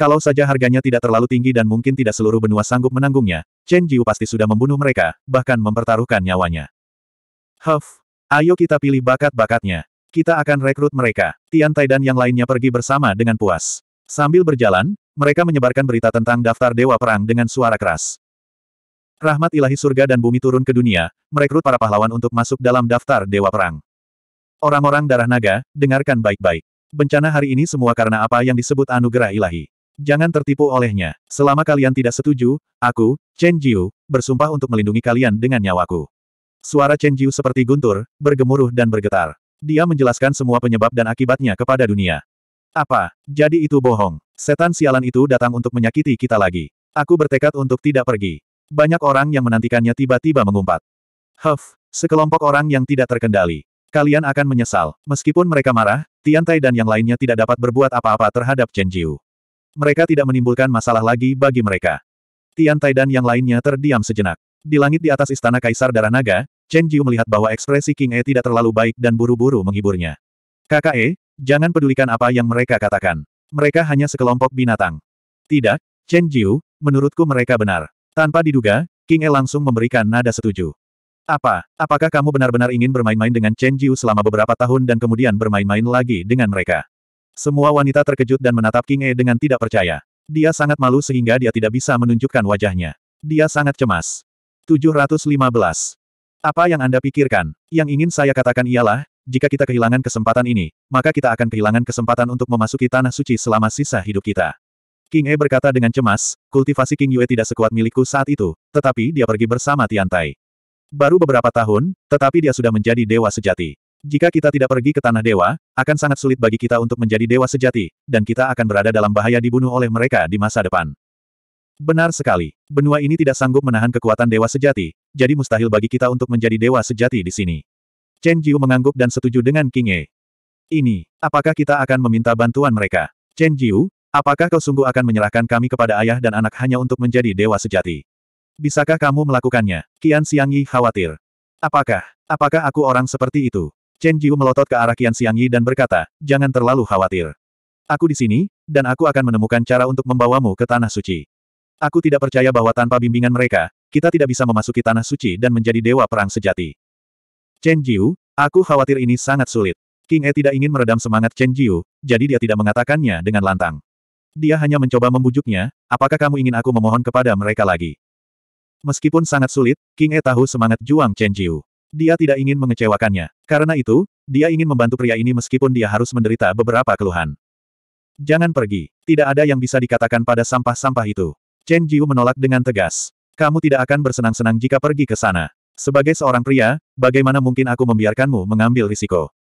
Kalau saja harganya tidak terlalu tinggi dan mungkin tidak seluruh benua sanggup menanggungnya, Chen Jiu pasti sudah membunuh mereka, bahkan mempertaruhkan nyawanya. Huff, ayo kita pilih bakat-bakatnya. Kita akan rekrut mereka. Tian Tai dan yang lainnya pergi bersama dengan puas. Sambil berjalan, mereka menyebarkan berita tentang daftar Dewa Perang dengan suara keras. Rahmat ilahi surga dan bumi turun ke dunia, merekrut para pahlawan untuk masuk dalam daftar Dewa Perang. Orang-orang darah naga, dengarkan baik-baik. Bencana hari ini semua karena apa yang disebut anugerah ilahi. Jangan tertipu olehnya. Selama kalian tidak setuju, aku, Chen Jiu, bersumpah untuk melindungi kalian dengan nyawaku. Suara Chen Jiu seperti guntur, bergemuruh dan bergetar. Dia menjelaskan semua penyebab dan akibatnya kepada dunia. Apa? Jadi itu bohong. Setan sialan itu datang untuk menyakiti kita lagi. Aku bertekad untuk tidak pergi. Banyak orang yang menantikannya tiba-tiba mengumpat. Huff, sekelompok orang yang tidak terkendali. Kalian akan menyesal. Meskipun mereka marah, Tian Tai dan yang lainnya tidak dapat berbuat apa-apa terhadap Chen Jiu. Mereka tidak menimbulkan masalah lagi bagi mereka. Tian Tai dan yang lainnya terdiam sejenak. Di langit di atas istana Kaisar Darah Naga, Chen Jiu melihat bahwa ekspresi King E tidak terlalu baik dan buru-buru menghiburnya. Kakak E, jangan pedulikan apa yang mereka katakan. Mereka hanya sekelompok binatang. Tidak, Chen Jiu, menurutku mereka benar. Tanpa diduga, King E langsung memberikan nada setuju. Apa, apakah kamu benar-benar ingin bermain-main dengan Chen Jiu selama beberapa tahun dan kemudian bermain-main lagi dengan mereka? Semua wanita terkejut dan menatap King E dengan tidak percaya. Dia sangat malu sehingga dia tidak bisa menunjukkan wajahnya. Dia sangat cemas. 715. Apa yang Anda pikirkan? Yang ingin saya katakan ialah, jika kita kehilangan kesempatan ini, maka kita akan kehilangan kesempatan untuk memasuki tanah suci selama sisa hidup kita. King E berkata dengan cemas, kultivasi King Yue tidak sekuat milikku saat itu, tetapi dia pergi bersama Tian Tai. Baru beberapa tahun, tetapi dia sudah menjadi dewa sejati. Jika kita tidak pergi ke Tanah Dewa, akan sangat sulit bagi kita untuk menjadi dewa sejati, dan kita akan berada dalam bahaya dibunuh oleh mereka di masa depan. Benar sekali, benua ini tidak sanggup menahan kekuatan dewa sejati, jadi mustahil bagi kita untuk menjadi dewa sejati di sini. Chen Jiu mengangguk dan setuju dengan King Ye. Ini, apakah kita akan meminta bantuan mereka? Chen Jiu, apakah kau sungguh akan menyerahkan kami kepada ayah dan anak hanya untuk menjadi dewa sejati? Bisakah kamu melakukannya? Qian Yi khawatir. Apakah, apakah aku orang seperti itu? Chen Jiu melotot ke arah Qian Xiangyi dan berkata, jangan terlalu khawatir. Aku di sini, dan aku akan menemukan cara untuk membawamu ke Tanah Suci. Aku tidak percaya bahwa tanpa bimbingan mereka, kita tidak bisa memasuki Tanah Suci dan menjadi Dewa Perang Sejati. Chen Jiu, aku khawatir ini sangat sulit. King E tidak ingin meredam semangat Chen Jiu, jadi dia tidak mengatakannya dengan lantang. Dia hanya mencoba membujuknya, apakah kamu ingin aku memohon kepada mereka lagi? Meskipun sangat sulit, King E tahu semangat juang Chen Jiu. Dia tidak ingin mengecewakannya. Karena itu, dia ingin membantu pria ini meskipun dia harus menderita beberapa keluhan. Jangan pergi. Tidak ada yang bisa dikatakan pada sampah-sampah itu. Chen Jiu menolak dengan tegas. Kamu tidak akan bersenang-senang jika pergi ke sana. Sebagai seorang pria, bagaimana mungkin aku membiarkanmu mengambil risiko?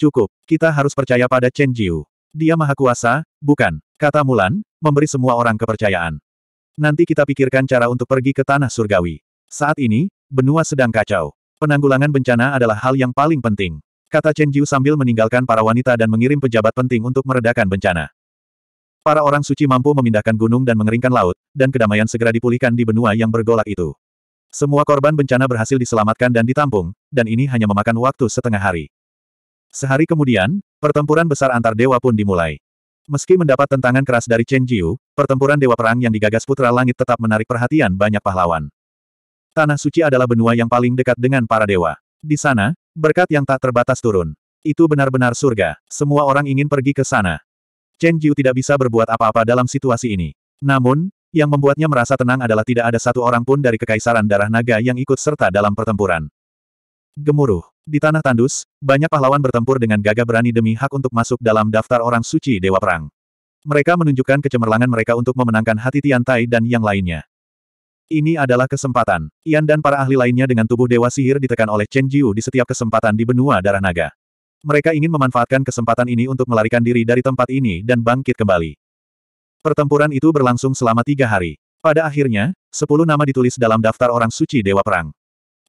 Cukup, kita harus percaya pada Chen Jiu. Dia maha kuasa, bukan, kata Mulan, memberi semua orang kepercayaan. Nanti kita pikirkan cara untuk pergi ke tanah surgawi. Saat ini, benua sedang kacau. Penanggulangan bencana adalah hal yang paling penting. Kata Chen Jiu sambil meninggalkan para wanita dan mengirim pejabat penting untuk meredakan bencana. Para orang suci mampu memindahkan gunung dan mengeringkan laut, dan kedamaian segera dipulihkan di benua yang bergolak itu. Semua korban bencana berhasil diselamatkan dan ditampung, dan ini hanya memakan waktu setengah hari. Sehari kemudian, pertempuran besar antar dewa pun dimulai. Meski mendapat tentangan keras dari Chen Jiu, pertempuran dewa perang yang digagas Putra Langit tetap menarik perhatian banyak pahlawan. Tanah suci adalah benua yang paling dekat dengan para dewa. Di sana, berkat yang tak terbatas turun. Itu benar-benar surga. Semua orang ingin pergi ke sana. Chen Jiu tidak bisa berbuat apa-apa dalam situasi ini. Namun, yang membuatnya merasa tenang adalah tidak ada satu orang pun dari Kekaisaran Darah Naga yang ikut serta dalam pertempuran. Gemuruh. Di tanah tandus, banyak pahlawan bertempur dengan gagah berani demi hak untuk masuk dalam daftar orang suci Dewa Perang. Mereka menunjukkan kecemerlangan mereka untuk memenangkan hati Tian Tai dan yang lainnya. Ini adalah kesempatan. Ian dan para ahli lainnya dengan tubuh Dewa Sihir ditekan oleh Chen Jiu di setiap kesempatan di benua darah naga. Mereka ingin memanfaatkan kesempatan ini untuk melarikan diri dari tempat ini dan bangkit kembali. Pertempuran itu berlangsung selama tiga hari. Pada akhirnya, sepuluh nama ditulis dalam daftar orang suci Dewa Perang.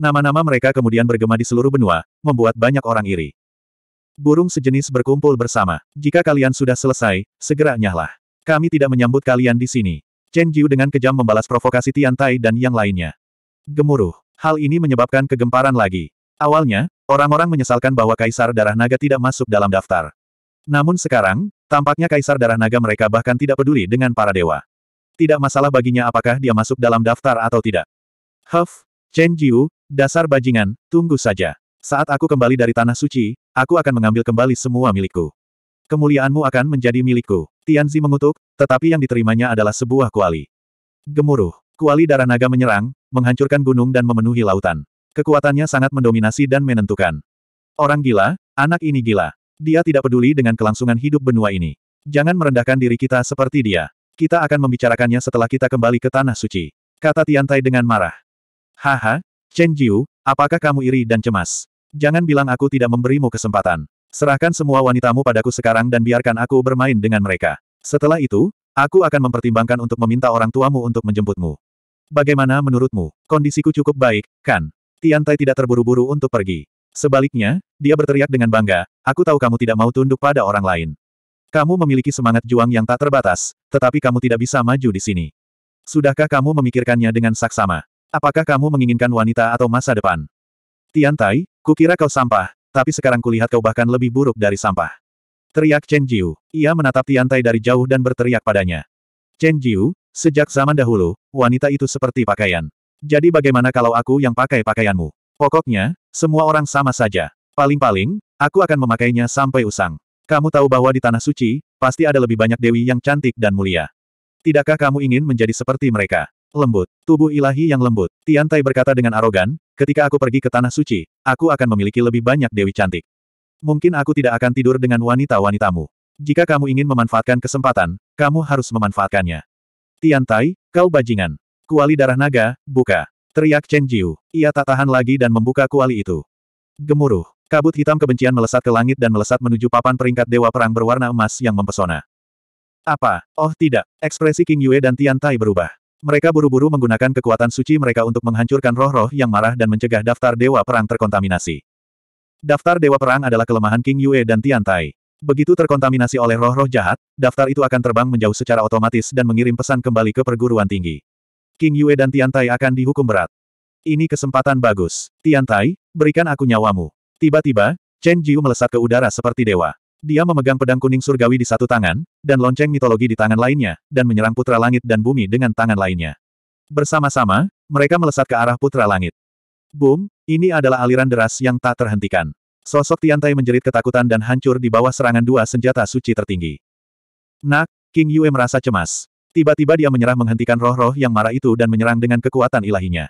Nama-nama mereka kemudian bergema di seluruh benua, membuat banyak orang iri. Burung sejenis berkumpul bersama. Jika kalian sudah selesai, segera nyahlah. Kami tidak menyambut kalian di sini. Chen Jiu dengan kejam membalas provokasi Tian Tai dan yang lainnya. Gemuruh. Hal ini menyebabkan kegemparan lagi. Awalnya, orang-orang menyesalkan bahwa Kaisar Darah Naga tidak masuk dalam daftar. Namun sekarang, tampaknya Kaisar Darah Naga mereka bahkan tidak peduli dengan para dewa. Tidak masalah baginya apakah dia masuk dalam daftar atau tidak. Huff, Chen Jiu, dasar bajingan, tunggu saja. Saat aku kembali dari Tanah Suci, aku akan mengambil kembali semua milikku. Kemuliaanmu akan menjadi milikku. Tianzi mengutuk, tetapi yang diterimanya adalah sebuah kuali. Gemuruh. Kuali darah naga menyerang, menghancurkan gunung dan memenuhi lautan. Kekuatannya sangat mendominasi dan menentukan. Orang gila, anak ini gila. Dia tidak peduli dengan kelangsungan hidup benua ini. Jangan merendahkan diri kita seperti dia. Kita akan membicarakannya setelah kita kembali ke Tanah Suci. Kata Tiantai dengan marah. Haha, Chen Jiu, apakah kamu iri dan cemas? Jangan bilang aku tidak memberimu kesempatan. Serahkan semua wanitamu padaku sekarang dan biarkan aku bermain dengan mereka. Setelah itu, aku akan mempertimbangkan untuk meminta orang tuamu untuk menjemputmu. Bagaimana menurutmu? Kondisiku cukup baik, kan? Tiantai tidak terburu-buru untuk pergi. Sebaliknya, dia berteriak dengan bangga, aku tahu kamu tidak mau tunduk pada orang lain. Kamu memiliki semangat juang yang tak terbatas, tetapi kamu tidak bisa maju di sini. Sudahkah kamu memikirkannya dengan saksama? Apakah kamu menginginkan wanita atau masa depan? Tiantai, kukira kau sampah, tapi sekarang kulihat kau bahkan lebih buruk dari sampah. Teriak Chen Jiu. Ia menatap Tiantai dari jauh dan berteriak padanya. Chen Jiu, sejak zaman dahulu, wanita itu seperti pakaian. Jadi bagaimana kalau aku yang pakai pakaianmu? Pokoknya, semua orang sama saja. Paling-paling, aku akan memakainya sampai usang. Kamu tahu bahwa di Tanah Suci, pasti ada lebih banyak dewi yang cantik dan mulia. Tidakkah kamu ingin menjadi seperti mereka? Lembut. Tubuh ilahi yang lembut. Tian Tai berkata dengan arogan, ketika aku pergi ke Tanah Suci, aku akan memiliki lebih banyak dewi cantik. Mungkin aku tidak akan tidur dengan wanita-wanitamu. Jika kamu ingin memanfaatkan kesempatan, kamu harus memanfaatkannya. Tian Tai kau bajingan. Kuali darah naga, buka. Teriak Chen Jiu. Ia tak tahan lagi dan membuka kuali itu. Gemuruh. Kabut hitam kebencian melesat ke langit dan melesat menuju papan peringkat Dewa Perang berwarna emas yang mempesona. Apa? Oh tidak. Ekspresi King Yue dan Tian Tai berubah. Mereka buru-buru menggunakan kekuatan suci mereka untuk menghancurkan roh-roh yang marah dan mencegah daftar Dewa Perang terkontaminasi. Daftar Dewa Perang adalah kelemahan King Yue dan Tian Tai. Begitu terkontaminasi oleh roh-roh jahat, daftar itu akan terbang menjauh secara otomatis dan mengirim pesan kembali ke perguruan tinggi. King Yue dan Tian Tai akan dihukum berat. Ini kesempatan bagus. Tian Tai, berikan aku nyawamu. Tiba-tiba, Chen Jiu melesat ke udara seperti dewa. Dia memegang pedang kuning surgawi di satu tangan, dan lonceng mitologi di tangan lainnya, dan menyerang putra langit dan bumi dengan tangan lainnya. Bersama-sama, mereka melesat ke arah putra langit. Boom, ini adalah aliran deras yang tak terhentikan. Sosok Tiantai menjerit ketakutan dan hancur di bawah serangan dua senjata suci tertinggi. Nak, King Yue merasa cemas. Tiba-tiba dia menyerah menghentikan roh-roh yang marah itu dan menyerang dengan kekuatan ilahinya.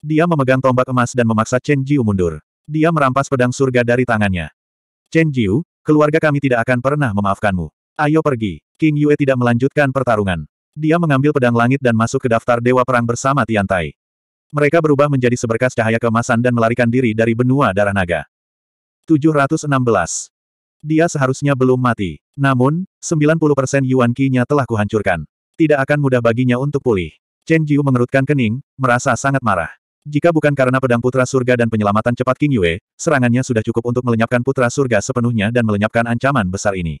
Dia memegang tombak emas dan memaksa Chen Jiu mundur. Dia merampas pedang surga dari tangannya. Chen Jiu, Keluarga kami tidak akan pernah memaafkanmu. Ayo pergi. King Yue tidak melanjutkan pertarungan. Dia mengambil pedang langit dan masuk ke daftar Dewa Perang bersama Tiantai. Mereka berubah menjadi seberkas cahaya kemasan dan melarikan diri dari benua darah naga. 716. Dia seharusnya belum mati. Namun, 90% Yuan Qi-nya telah kuhancurkan. Tidak akan mudah baginya untuk pulih. Chen Jiu mengerutkan kening, merasa sangat marah. Jika bukan karena pedang putra surga dan penyelamatan cepat King Yue, serangannya sudah cukup untuk melenyapkan putra surga sepenuhnya dan melenyapkan ancaman besar ini.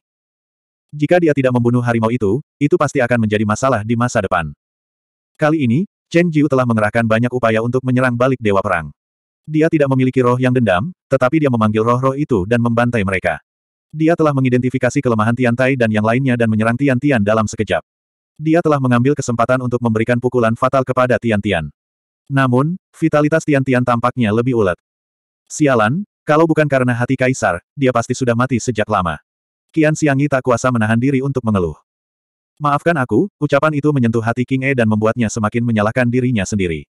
Jika dia tidak membunuh harimau itu, itu pasti akan menjadi masalah di masa depan. Kali ini, Chen Jiu telah mengerahkan banyak upaya untuk menyerang balik Dewa Perang. Dia tidak memiliki roh yang dendam, tetapi dia memanggil roh-roh itu dan membantai mereka. Dia telah mengidentifikasi kelemahan Tian Tai dan yang lainnya dan menyerang Tian -tian dalam sekejap. Dia telah mengambil kesempatan untuk memberikan pukulan fatal kepada Tian -tian. Namun, vitalitas Tian-Tian tampaknya lebih ulet. Sialan, kalau bukan karena hati kaisar, dia pasti sudah mati sejak lama. Kian Xiangyi tak kuasa menahan diri untuk mengeluh. Maafkan aku, ucapan itu menyentuh hati King E dan membuatnya semakin menyalahkan dirinya sendiri.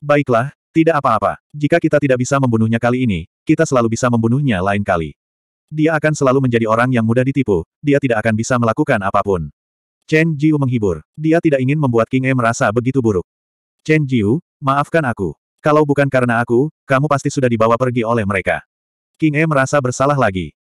Baiklah, tidak apa-apa. Jika kita tidak bisa membunuhnya kali ini, kita selalu bisa membunuhnya lain kali. Dia akan selalu menjadi orang yang mudah ditipu, dia tidak akan bisa melakukan apapun. Chen Jiu menghibur. Dia tidak ingin membuat King E merasa begitu buruk. Chen Jiu, maafkan aku. Kalau bukan karena aku, kamu pasti sudah dibawa pergi oleh mereka. King E merasa bersalah lagi.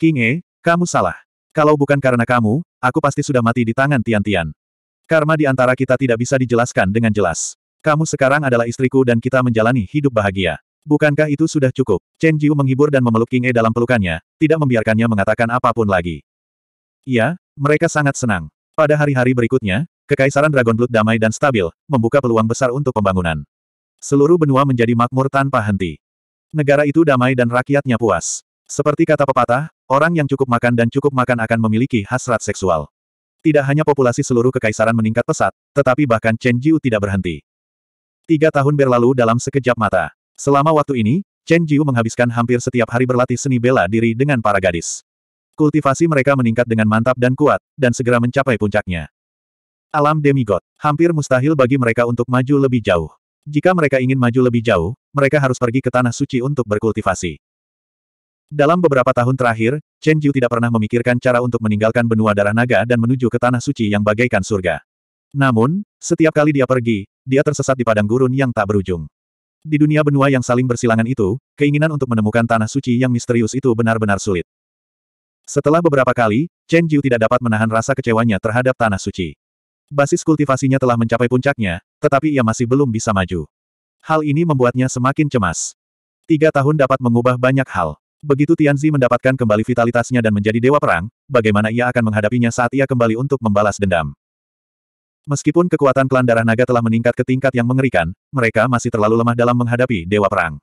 King E, kamu salah. Kalau bukan karena kamu, aku pasti sudah mati di tangan Tian-Tian. Karma di antara kita tidak bisa dijelaskan dengan jelas. Kamu sekarang adalah istriku dan kita menjalani hidup bahagia. Bukankah itu sudah cukup? Chen Jiu menghibur dan memeluk King E dalam pelukannya, tidak membiarkannya mengatakan apapun lagi. Iya, mereka sangat senang. Pada hari-hari berikutnya, Kekaisaran Dragonblood damai dan stabil, membuka peluang besar untuk pembangunan. Seluruh benua menjadi makmur tanpa henti. Negara itu damai dan rakyatnya puas. Seperti kata pepatah, orang yang cukup makan dan cukup makan akan memiliki hasrat seksual. Tidak hanya populasi seluruh kekaisaran meningkat pesat, tetapi bahkan Chen Jiu tidak berhenti. Tiga tahun berlalu dalam sekejap mata. Selama waktu ini, Chen Jiu menghabiskan hampir setiap hari berlatih seni bela diri dengan para gadis. Kultivasi mereka meningkat dengan mantap dan kuat, dan segera mencapai puncaknya. Alam demigod. Hampir mustahil bagi mereka untuk maju lebih jauh. Jika mereka ingin maju lebih jauh, mereka harus pergi ke Tanah Suci untuk berkultivasi. Dalam beberapa tahun terakhir, Chen Jiu tidak pernah memikirkan cara untuk meninggalkan benua darah naga dan menuju ke Tanah Suci yang bagaikan surga. Namun, setiap kali dia pergi, dia tersesat di padang gurun yang tak berujung. Di dunia benua yang saling bersilangan itu, keinginan untuk menemukan tanah suci yang misterius itu benar-benar sulit. Setelah beberapa kali, Chen Jiu tidak dapat menahan rasa kecewanya terhadap tanah suci. Basis kultivasinya telah mencapai puncaknya, tetapi ia masih belum bisa maju. Hal ini membuatnya semakin cemas. Tiga tahun dapat mengubah banyak hal. Begitu Tianzi mendapatkan kembali vitalitasnya dan menjadi dewa perang, bagaimana ia akan menghadapinya saat ia kembali untuk membalas dendam. Meskipun kekuatan klan darah naga telah meningkat ke tingkat yang mengerikan, mereka masih terlalu lemah dalam menghadapi dewa perang.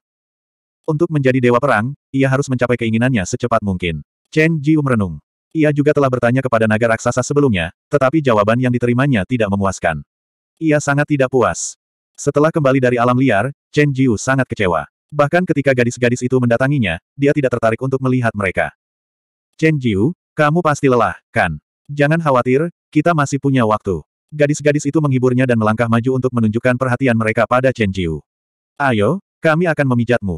Untuk menjadi dewa perang, ia harus mencapai keinginannya secepat mungkin. Chen Jiu merenung. Ia juga telah bertanya kepada naga raksasa sebelumnya, tetapi jawaban yang diterimanya tidak memuaskan. Ia sangat tidak puas. Setelah kembali dari alam liar, Chen Jiu sangat kecewa. Bahkan ketika gadis-gadis itu mendatanginya, dia tidak tertarik untuk melihat mereka. Chen Jiu, kamu pasti lelah, kan? Jangan khawatir, kita masih punya waktu. Gadis-gadis itu menghiburnya dan melangkah maju untuk menunjukkan perhatian mereka pada Chen Jiu. Ayo, kami akan memijatmu.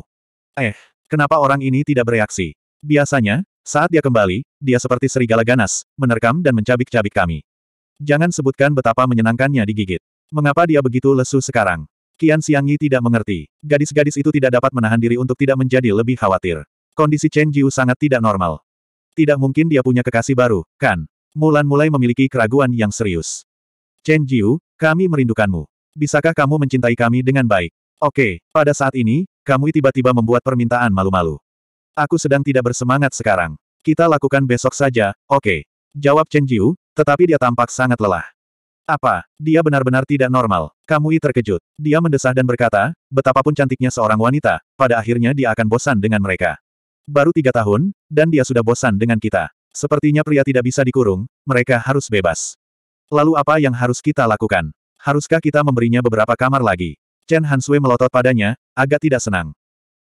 Eh, kenapa orang ini tidak bereaksi? Biasanya, saat dia kembali, dia seperti serigala ganas, menerkam dan mencabik-cabik kami. Jangan sebutkan betapa menyenangkannya digigit. Mengapa dia begitu lesu sekarang? Qian Yi tidak mengerti. Gadis-gadis itu tidak dapat menahan diri untuk tidak menjadi lebih khawatir. Kondisi Chen Jiu sangat tidak normal. Tidak mungkin dia punya kekasih baru, kan? Mulan mulai memiliki keraguan yang serius. Chen Jiu, kami merindukanmu. Bisakah kamu mencintai kami dengan baik? Oke, pada saat ini, kamu tiba-tiba membuat permintaan malu-malu. Aku sedang tidak bersemangat sekarang. Kita lakukan besok saja, oke. Okay. Jawab Chen Jiu, tetapi dia tampak sangat lelah. Apa? Dia benar-benar tidak normal. Kamui terkejut. Dia mendesah dan berkata, betapapun cantiknya seorang wanita, pada akhirnya dia akan bosan dengan mereka. Baru tiga tahun, dan dia sudah bosan dengan kita. Sepertinya pria tidak bisa dikurung, mereka harus bebas. Lalu apa yang harus kita lakukan? Haruskah kita memberinya beberapa kamar lagi? Chen Hansui melotot padanya, agak tidak senang.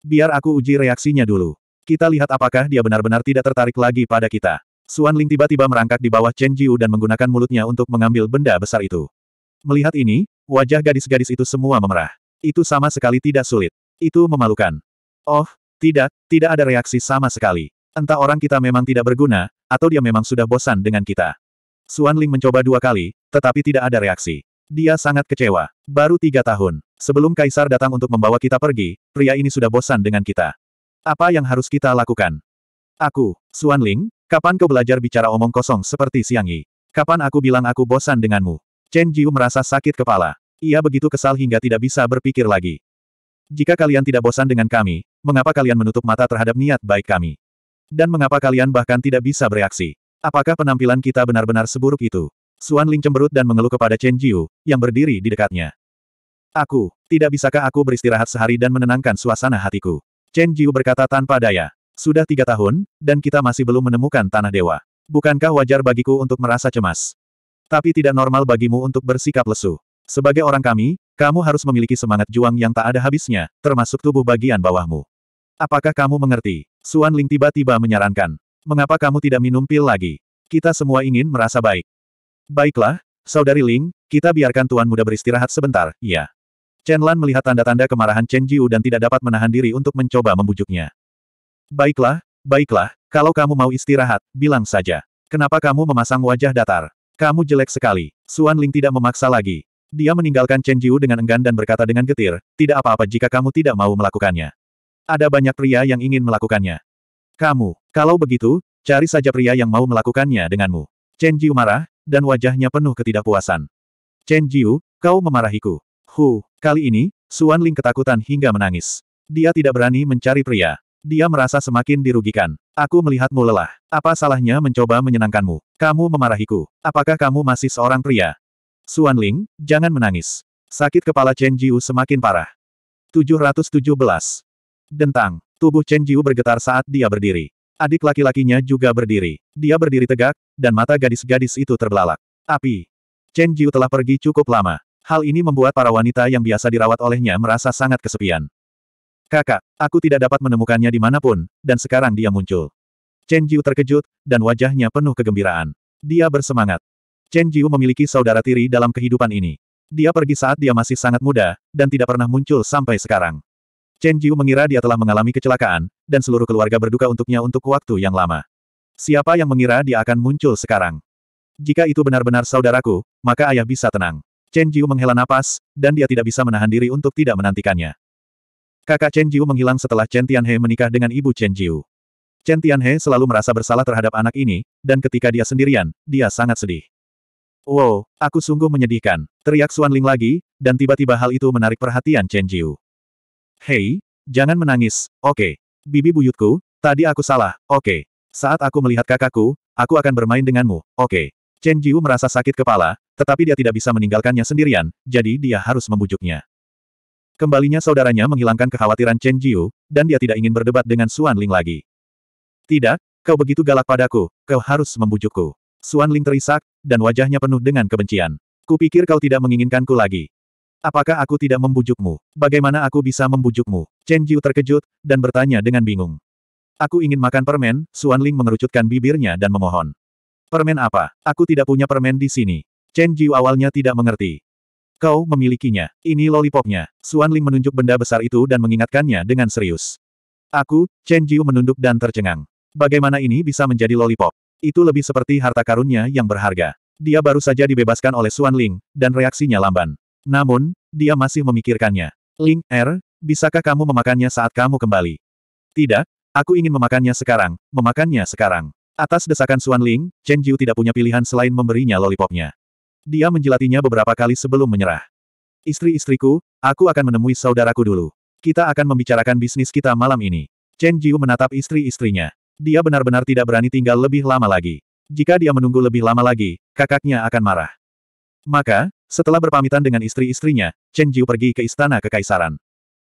Biar aku uji reaksinya dulu. Kita lihat apakah dia benar-benar tidak tertarik lagi pada kita. Suan Ling tiba-tiba merangkak di bawah Chen Jiu dan menggunakan mulutnya untuk mengambil benda besar itu. Melihat ini, wajah gadis-gadis itu semua memerah. Itu sama sekali tidak sulit. Itu memalukan. Oh, tidak, tidak ada reaksi sama sekali. Entah orang kita memang tidak berguna, atau dia memang sudah bosan dengan kita. Suan Ling mencoba dua kali, tetapi tidak ada reaksi. Dia sangat kecewa. Baru tiga tahun. Sebelum Kaisar datang untuk membawa kita pergi, pria ini sudah bosan dengan kita. Apa yang harus kita lakukan? Aku, Xuan Ling, kapan kau belajar bicara omong kosong seperti Siang Yi? Kapan aku bilang aku bosan denganmu? Chen Jiu merasa sakit kepala. Ia begitu kesal hingga tidak bisa berpikir lagi. Jika kalian tidak bosan dengan kami, mengapa kalian menutup mata terhadap niat baik kami? Dan mengapa kalian bahkan tidak bisa bereaksi? Apakah penampilan kita benar-benar seburuk itu? Xuan Ling cemberut dan mengeluh kepada Chen Jiu, yang berdiri di dekatnya. Aku, tidak bisakah aku beristirahat sehari dan menenangkan suasana hatiku? Chen Jiu berkata tanpa daya. Sudah tiga tahun, dan kita masih belum menemukan tanah dewa. Bukankah wajar bagiku untuk merasa cemas? Tapi tidak normal bagimu untuk bersikap lesu. Sebagai orang kami, kamu harus memiliki semangat juang yang tak ada habisnya, termasuk tubuh bagian bawahmu. Apakah kamu mengerti? Suan Ling tiba-tiba menyarankan. Mengapa kamu tidak minum pil lagi? Kita semua ingin merasa baik. Baiklah, Saudari Ling, kita biarkan Tuan Muda beristirahat sebentar, ya. Chen Lan melihat tanda-tanda kemarahan Chen Jiu dan tidak dapat menahan diri untuk mencoba membujuknya. Baiklah, baiklah, kalau kamu mau istirahat, bilang saja. Kenapa kamu memasang wajah datar? Kamu jelek sekali. Suan Ling tidak memaksa lagi. Dia meninggalkan Chen Jiu dengan enggan dan berkata dengan getir, tidak apa-apa jika kamu tidak mau melakukannya. Ada banyak pria yang ingin melakukannya. Kamu, kalau begitu, cari saja pria yang mau melakukannya denganmu. Chen Jiu marah, dan wajahnya penuh ketidakpuasan. Chen Jiu, kau memarahiku. Hu, kali ini, Suan Ling ketakutan hingga menangis. Dia tidak berani mencari pria. Dia merasa semakin dirugikan. Aku melihatmu lelah. Apa salahnya mencoba menyenangkanmu? Kamu memarahiku. Apakah kamu masih seorang pria? Suan Ling, jangan menangis. Sakit kepala Chen Jiu semakin parah. 717. Dentang. Tubuh Chen Jiu bergetar saat dia berdiri. Adik laki-lakinya juga berdiri. Dia berdiri tegak, dan mata gadis-gadis itu terbelalak. Api. Chen Jiu telah pergi cukup lama. Hal ini membuat para wanita yang biasa dirawat olehnya merasa sangat kesepian. Kakak, aku tidak dapat menemukannya di dimanapun, dan sekarang dia muncul. Chen Jiu terkejut, dan wajahnya penuh kegembiraan. Dia bersemangat. Chen Jiu memiliki saudara tiri dalam kehidupan ini. Dia pergi saat dia masih sangat muda, dan tidak pernah muncul sampai sekarang. Chen Jiu mengira dia telah mengalami kecelakaan, dan seluruh keluarga berduka untuknya untuk waktu yang lama. Siapa yang mengira dia akan muncul sekarang? Jika itu benar-benar saudaraku, maka ayah bisa tenang. Chen Jiu menghela napas, dan dia tidak bisa menahan diri untuk tidak menantikannya. Kakak Chen Jiu menghilang setelah Chen Tianhe menikah dengan ibu Chen Jiu. Chen Tianhe selalu merasa bersalah terhadap anak ini, dan ketika dia sendirian, dia sangat sedih. Wow, aku sungguh menyedihkan, teriak Xuan Ling lagi, dan tiba-tiba hal itu menarik perhatian Chen Jiu. Hei, jangan menangis, oke. Okay. Bibi buyutku, tadi aku salah, oke. Okay. Saat aku melihat kakakku, aku akan bermain denganmu, oke. Okay. Chen Jiu merasa sakit kepala, tetapi dia tidak bisa meninggalkannya sendirian, jadi dia harus membujuknya. Kembalinya saudaranya menghilangkan kekhawatiran Chen Jiu, dan dia tidak ingin berdebat dengan Suan Ling lagi. Tidak, kau begitu galak padaku, kau harus membujukku. Suan Ling terisak, dan wajahnya penuh dengan kebencian. Kupikir kau tidak menginginkanku lagi. Apakah aku tidak membujukmu? Bagaimana aku bisa membujukmu? Chen Jiu terkejut, dan bertanya dengan bingung. Aku ingin makan permen, Suan Ling mengerucutkan bibirnya dan memohon. Permen apa? Aku tidak punya permen di sini. Chen Jiu awalnya tidak mengerti. Kau memilikinya. Ini lollipopnya. Suan Ling menunjuk benda besar itu dan mengingatkannya dengan serius. Aku, Chen Jiu menunduk dan tercengang. Bagaimana ini bisa menjadi lollipop? Itu lebih seperti harta karunnya yang berharga. Dia baru saja dibebaskan oleh Suan Ling, dan reaksinya lamban. Namun, dia masih memikirkannya. Ling, Er, bisakah kamu memakannya saat kamu kembali? Tidak, aku ingin memakannya sekarang, memakannya sekarang. Atas desakan Xuan Ling, Chen Jiu tidak punya pilihan selain memberinya lollipopnya. Dia menjilatinya beberapa kali sebelum menyerah. Istri-istriku, aku akan menemui saudaraku dulu. Kita akan membicarakan bisnis kita malam ini. Chen Jiu menatap istri-istrinya. Dia benar-benar tidak berani tinggal lebih lama lagi. Jika dia menunggu lebih lama lagi, kakaknya akan marah. Maka, setelah berpamitan dengan istri-istrinya, Chen Jiu pergi ke istana kekaisaran.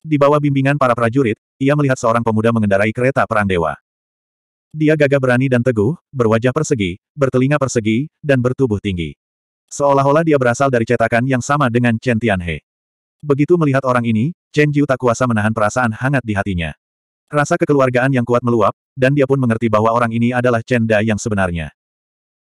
Di bawah bimbingan para prajurit, ia melihat seorang pemuda mengendarai kereta perang dewa. Dia gagah berani dan teguh, berwajah persegi, bertelinga persegi, dan bertubuh tinggi. Seolah-olah dia berasal dari cetakan yang sama dengan Chen Tianhe. Begitu melihat orang ini, Chen Jiu tak kuasa menahan perasaan hangat di hatinya. Rasa kekeluargaan yang kuat meluap, dan dia pun mengerti bahwa orang ini adalah Chen Da yang sebenarnya.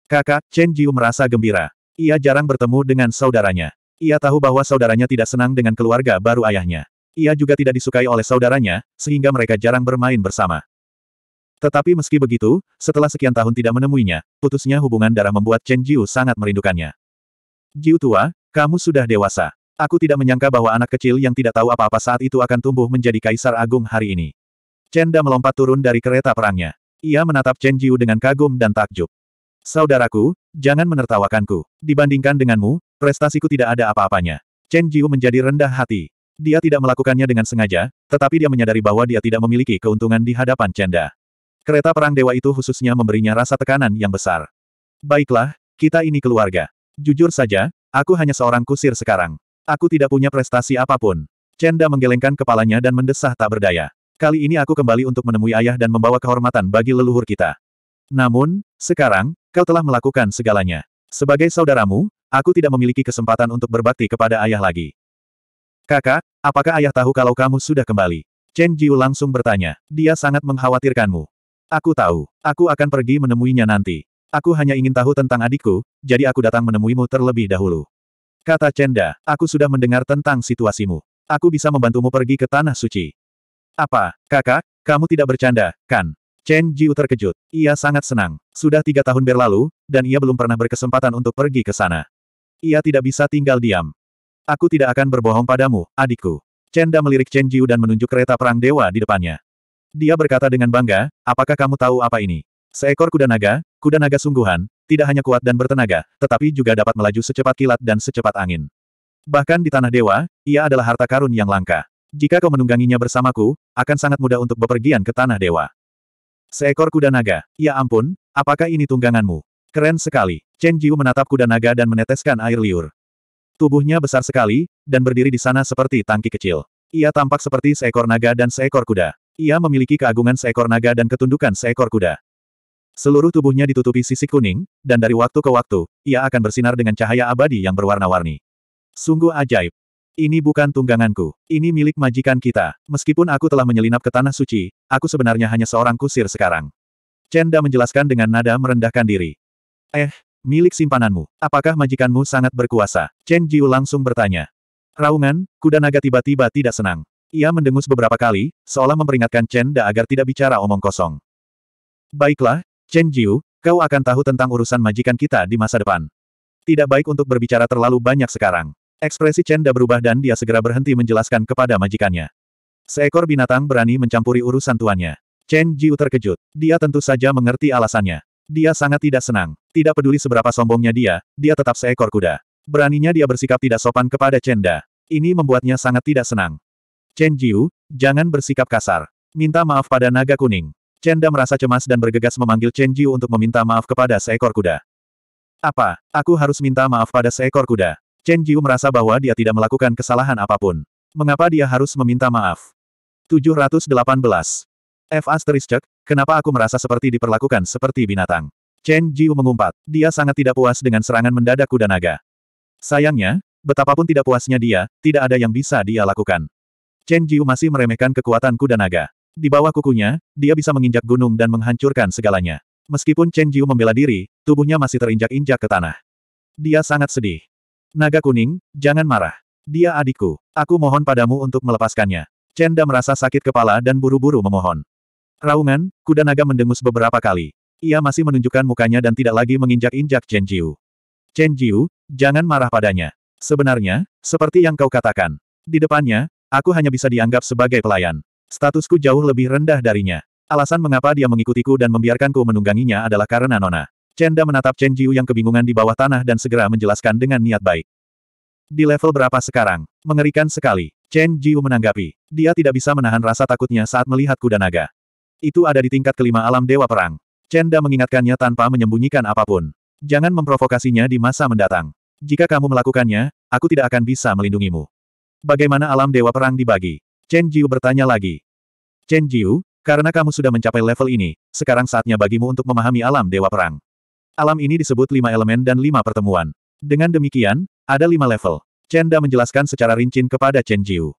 Kakak, Chen Jiu merasa gembira. Ia jarang bertemu dengan saudaranya. Ia tahu bahwa saudaranya tidak senang dengan keluarga baru ayahnya. Ia juga tidak disukai oleh saudaranya, sehingga mereka jarang bermain bersama. Tetapi meski begitu, setelah sekian tahun tidak menemuinya, putusnya hubungan darah membuat Chen Jiu sangat merindukannya. Jiu tua, kamu sudah dewasa. Aku tidak menyangka bahwa anak kecil yang tidak tahu apa-apa saat itu akan tumbuh menjadi kaisar agung hari ini. Chen Da melompat turun dari kereta perangnya. Ia menatap Chen Jiu dengan kagum dan takjub. Saudaraku, jangan menertawakanku. Dibandingkan denganmu, prestasiku tidak ada apa-apanya. Chen Jiu menjadi rendah hati. Dia tidak melakukannya dengan sengaja, tetapi dia menyadari bahwa dia tidak memiliki keuntungan di hadapan Chen Da. Kereta perang dewa itu khususnya memberinya rasa tekanan yang besar. Baiklah, kita ini keluarga. Jujur saja, aku hanya seorang kusir sekarang. Aku tidak punya prestasi apapun. Cenda menggelengkan kepalanya dan mendesah tak berdaya. Kali ini aku kembali untuk menemui ayah dan membawa kehormatan bagi leluhur kita. Namun, sekarang, kau telah melakukan segalanya. Sebagai saudaramu, aku tidak memiliki kesempatan untuk berbakti kepada ayah lagi. Kakak, apakah ayah tahu kalau kamu sudah kembali? Chen Jiu langsung bertanya. Dia sangat mengkhawatirkanmu. Aku tahu. Aku akan pergi menemuinya nanti. Aku hanya ingin tahu tentang adikku, jadi aku datang menemuimu terlebih dahulu. Kata Cenda, aku sudah mendengar tentang situasimu. Aku bisa membantumu pergi ke Tanah Suci. Apa, kakak, kamu tidak bercanda, kan? Chen Jiu terkejut. Ia sangat senang. Sudah tiga tahun berlalu, dan ia belum pernah berkesempatan untuk pergi ke sana. Ia tidak bisa tinggal diam. Aku tidak akan berbohong padamu, adikku. Chenda melirik Chen Jiu dan menunjuk kereta perang dewa di depannya. Dia berkata dengan bangga, apakah kamu tahu apa ini? Seekor kuda naga, kuda naga sungguhan, tidak hanya kuat dan bertenaga, tetapi juga dapat melaju secepat kilat dan secepat angin. Bahkan di tanah dewa, ia adalah harta karun yang langka. Jika kau menungganginya bersamaku, akan sangat mudah untuk bepergian ke tanah dewa. Seekor kuda naga, ya ampun, apakah ini tungganganmu? Keren sekali. Chen Jiu menatap kuda naga dan meneteskan air liur. Tubuhnya besar sekali, dan berdiri di sana seperti tangki kecil. Ia tampak seperti seekor naga dan seekor kuda. Ia memiliki keagungan seekor naga dan ketundukan seekor kuda. Seluruh tubuhnya ditutupi sisik kuning, dan dari waktu ke waktu, ia akan bersinar dengan cahaya abadi yang berwarna-warni. Sungguh ajaib. Ini bukan tungganganku. Ini milik majikan kita. Meskipun aku telah menyelinap ke Tanah Suci, aku sebenarnya hanya seorang kusir sekarang. Chenda menjelaskan dengan nada merendahkan diri. Eh, milik simpananmu. Apakah majikanmu sangat berkuasa? Chen Jiu langsung bertanya. Raungan, kuda naga tiba-tiba tidak senang. Ia mendengus beberapa kali, seolah memperingatkan Chen Da agar tidak bicara omong kosong. Baiklah, Chen Jiu, kau akan tahu tentang urusan majikan kita di masa depan. Tidak baik untuk berbicara terlalu banyak sekarang. Ekspresi Chen Da berubah dan dia segera berhenti menjelaskan kepada majikannya. Seekor binatang berani mencampuri urusan tuannya. Chen Jiu terkejut. Dia tentu saja mengerti alasannya. Dia sangat tidak senang. Tidak peduli seberapa sombongnya dia, dia tetap seekor kuda. Beraninya dia bersikap tidak sopan kepada Chen Da. Ini membuatnya sangat tidak senang. Chen Jiu, jangan bersikap kasar. Minta maaf pada naga kuning. Chen Da merasa cemas dan bergegas memanggil Chen Jiu untuk meminta maaf kepada seekor kuda. Apa? Aku harus minta maaf pada seekor kuda. Chen Jiu merasa bahwa dia tidak melakukan kesalahan apapun. Mengapa dia harus meminta maaf? 718. F. Asteriskek, kenapa aku merasa seperti diperlakukan seperti binatang? Chen Jiu mengumpat. Dia sangat tidak puas dengan serangan mendadak kuda naga. Sayangnya, betapapun tidak puasnya dia, tidak ada yang bisa dia lakukan. Chen Jiu masih meremehkan kekuatan kuda naga. Di bawah kukunya, dia bisa menginjak gunung dan menghancurkan segalanya. Meskipun Chen Jiu membela diri, tubuhnya masih terinjak-injak ke tanah. Dia sangat sedih. Naga kuning, jangan marah. Dia adikku. Aku mohon padamu untuk melepaskannya. Chen Da merasa sakit kepala dan buru-buru memohon. Raungan, kuda naga mendengus beberapa kali. Ia masih menunjukkan mukanya dan tidak lagi menginjak-injak Chen Jiu. Chen Jiu, jangan marah padanya. Sebenarnya, seperti yang kau katakan. Di depannya, Aku hanya bisa dianggap sebagai pelayan. Statusku jauh lebih rendah darinya. Alasan mengapa dia mengikutiku dan membiarkanku menungganginya adalah karena Nona. Chenda menatap Chen Jiu yang kebingungan di bawah tanah dan segera menjelaskan dengan niat baik. Di level berapa sekarang? Mengerikan sekali. Chen Jiu menanggapi. Dia tidak bisa menahan rasa takutnya saat melihat kuda naga. Itu ada di tingkat kelima alam dewa perang. Chenda mengingatkannya tanpa menyembunyikan apapun. Jangan memprovokasinya di masa mendatang. Jika kamu melakukannya, aku tidak akan bisa melindungimu. Bagaimana alam dewa perang dibagi? Chen Jiu bertanya lagi. Chen Jiu, karena kamu sudah mencapai level ini, sekarang saatnya bagimu untuk memahami alam dewa perang. Alam ini disebut lima elemen dan lima pertemuan. Dengan demikian, ada lima level. Chen Da menjelaskan secara rinci kepada Chen Jiu.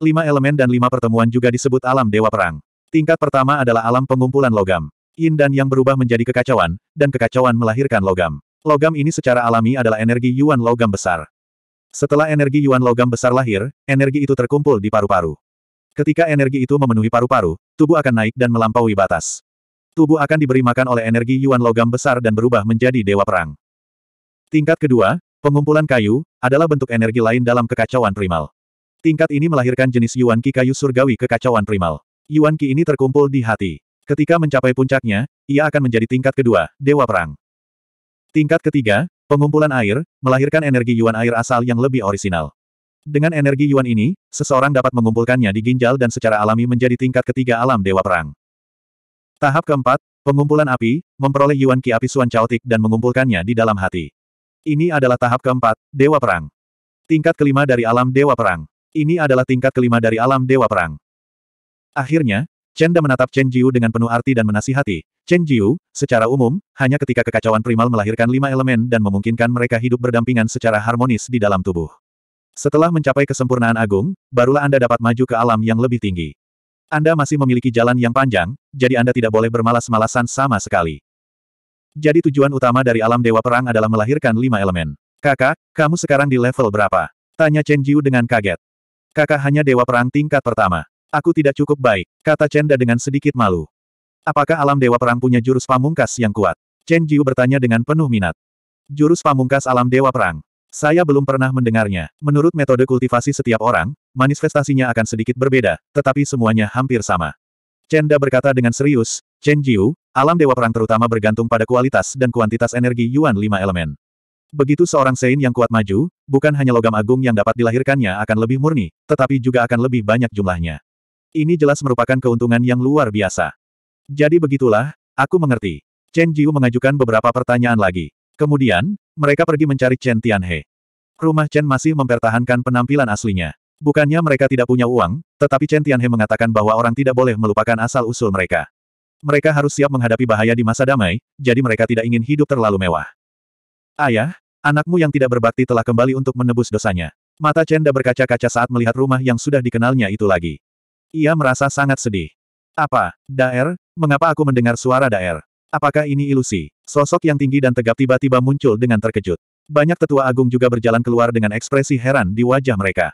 Lima elemen dan lima pertemuan juga disebut alam dewa perang. Tingkat pertama adalah alam pengumpulan logam. Yin dan yang berubah menjadi kekacauan, dan kekacauan melahirkan logam. Logam ini secara alami adalah energi Yuan logam besar. Setelah energi Yuan logam besar lahir, energi itu terkumpul di paru-paru. Ketika energi itu memenuhi paru-paru, tubuh akan naik dan melampaui batas. Tubuh akan diberi makan oleh energi Yuan logam besar dan berubah menjadi dewa perang. Tingkat kedua, pengumpulan kayu, adalah bentuk energi lain dalam kekacauan primal. Tingkat ini melahirkan jenis Yuan Qi kayu surgawi kekacauan primal. Yuan Qi ini terkumpul di hati. Ketika mencapai puncaknya, ia akan menjadi tingkat kedua, Dewa Perang. Tingkat ketiga, Pengumpulan air, melahirkan energi yuan air asal yang lebih orisinal. Dengan energi yuan ini, seseorang dapat mengumpulkannya di ginjal dan secara alami menjadi tingkat ketiga alam dewa perang. Tahap keempat, pengumpulan api, memperoleh yuan ki api suan caotik dan mengumpulkannya di dalam hati. Ini adalah tahap keempat, dewa perang. Tingkat kelima dari alam dewa perang. Ini adalah tingkat kelima dari alam dewa perang. Akhirnya, Chen Da menatap Chen Jiu dengan penuh arti dan menasihati, Chen Jiu, secara umum, hanya ketika kekacauan primal melahirkan lima elemen dan memungkinkan mereka hidup berdampingan secara harmonis di dalam tubuh. Setelah mencapai kesempurnaan agung, barulah Anda dapat maju ke alam yang lebih tinggi. Anda masih memiliki jalan yang panjang, jadi Anda tidak boleh bermalas-malasan sama sekali. Jadi tujuan utama dari alam Dewa Perang adalah melahirkan lima elemen. Kakak, kamu sekarang di level berapa? Tanya Chen Jiu dengan kaget. Kakak hanya Dewa Perang tingkat pertama. Aku tidak cukup baik, kata Chen Da dengan sedikit malu. Apakah alam dewa perang punya jurus pamungkas yang kuat? Chen Jiu bertanya dengan penuh minat. Jurus pamungkas alam dewa perang. Saya belum pernah mendengarnya. Menurut metode kultivasi setiap orang, manifestasinya akan sedikit berbeda, tetapi semuanya hampir sama. Chen Da berkata dengan serius, Chen Jiu, alam dewa perang terutama bergantung pada kualitas dan kuantitas energi Yuan lima elemen. Begitu seorang Sein yang kuat maju, bukan hanya logam agung yang dapat dilahirkannya akan lebih murni, tetapi juga akan lebih banyak jumlahnya. Ini jelas merupakan keuntungan yang luar biasa. Jadi begitulah, aku mengerti. Chen Jiu mengajukan beberapa pertanyaan lagi. Kemudian, mereka pergi mencari Chen Tianhe. Rumah Chen masih mempertahankan penampilan aslinya. Bukannya mereka tidak punya uang, tetapi Chen Tianhe mengatakan bahwa orang tidak boleh melupakan asal-usul mereka. Mereka harus siap menghadapi bahaya di masa damai, jadi mereka tidak ingin hidup terlalu mewah. Ayah, anakmu yang tidak berbakti telah kembali untuk menebus dosanya. Mata Da berkaca-kaca saat melihat rumah yang sudah dikenalnya itu lagi. Ia merasa sangat sedih. Apa, Daer, Mengapa aku mendengar suara daer? Apakah ini ilusi? Sosok yang tinggi dan tegap tiba-tiba muncul dengan terkejut. Banyak tetua agung juga berjalan keluar dengan ekspresi heran di wajah mereka.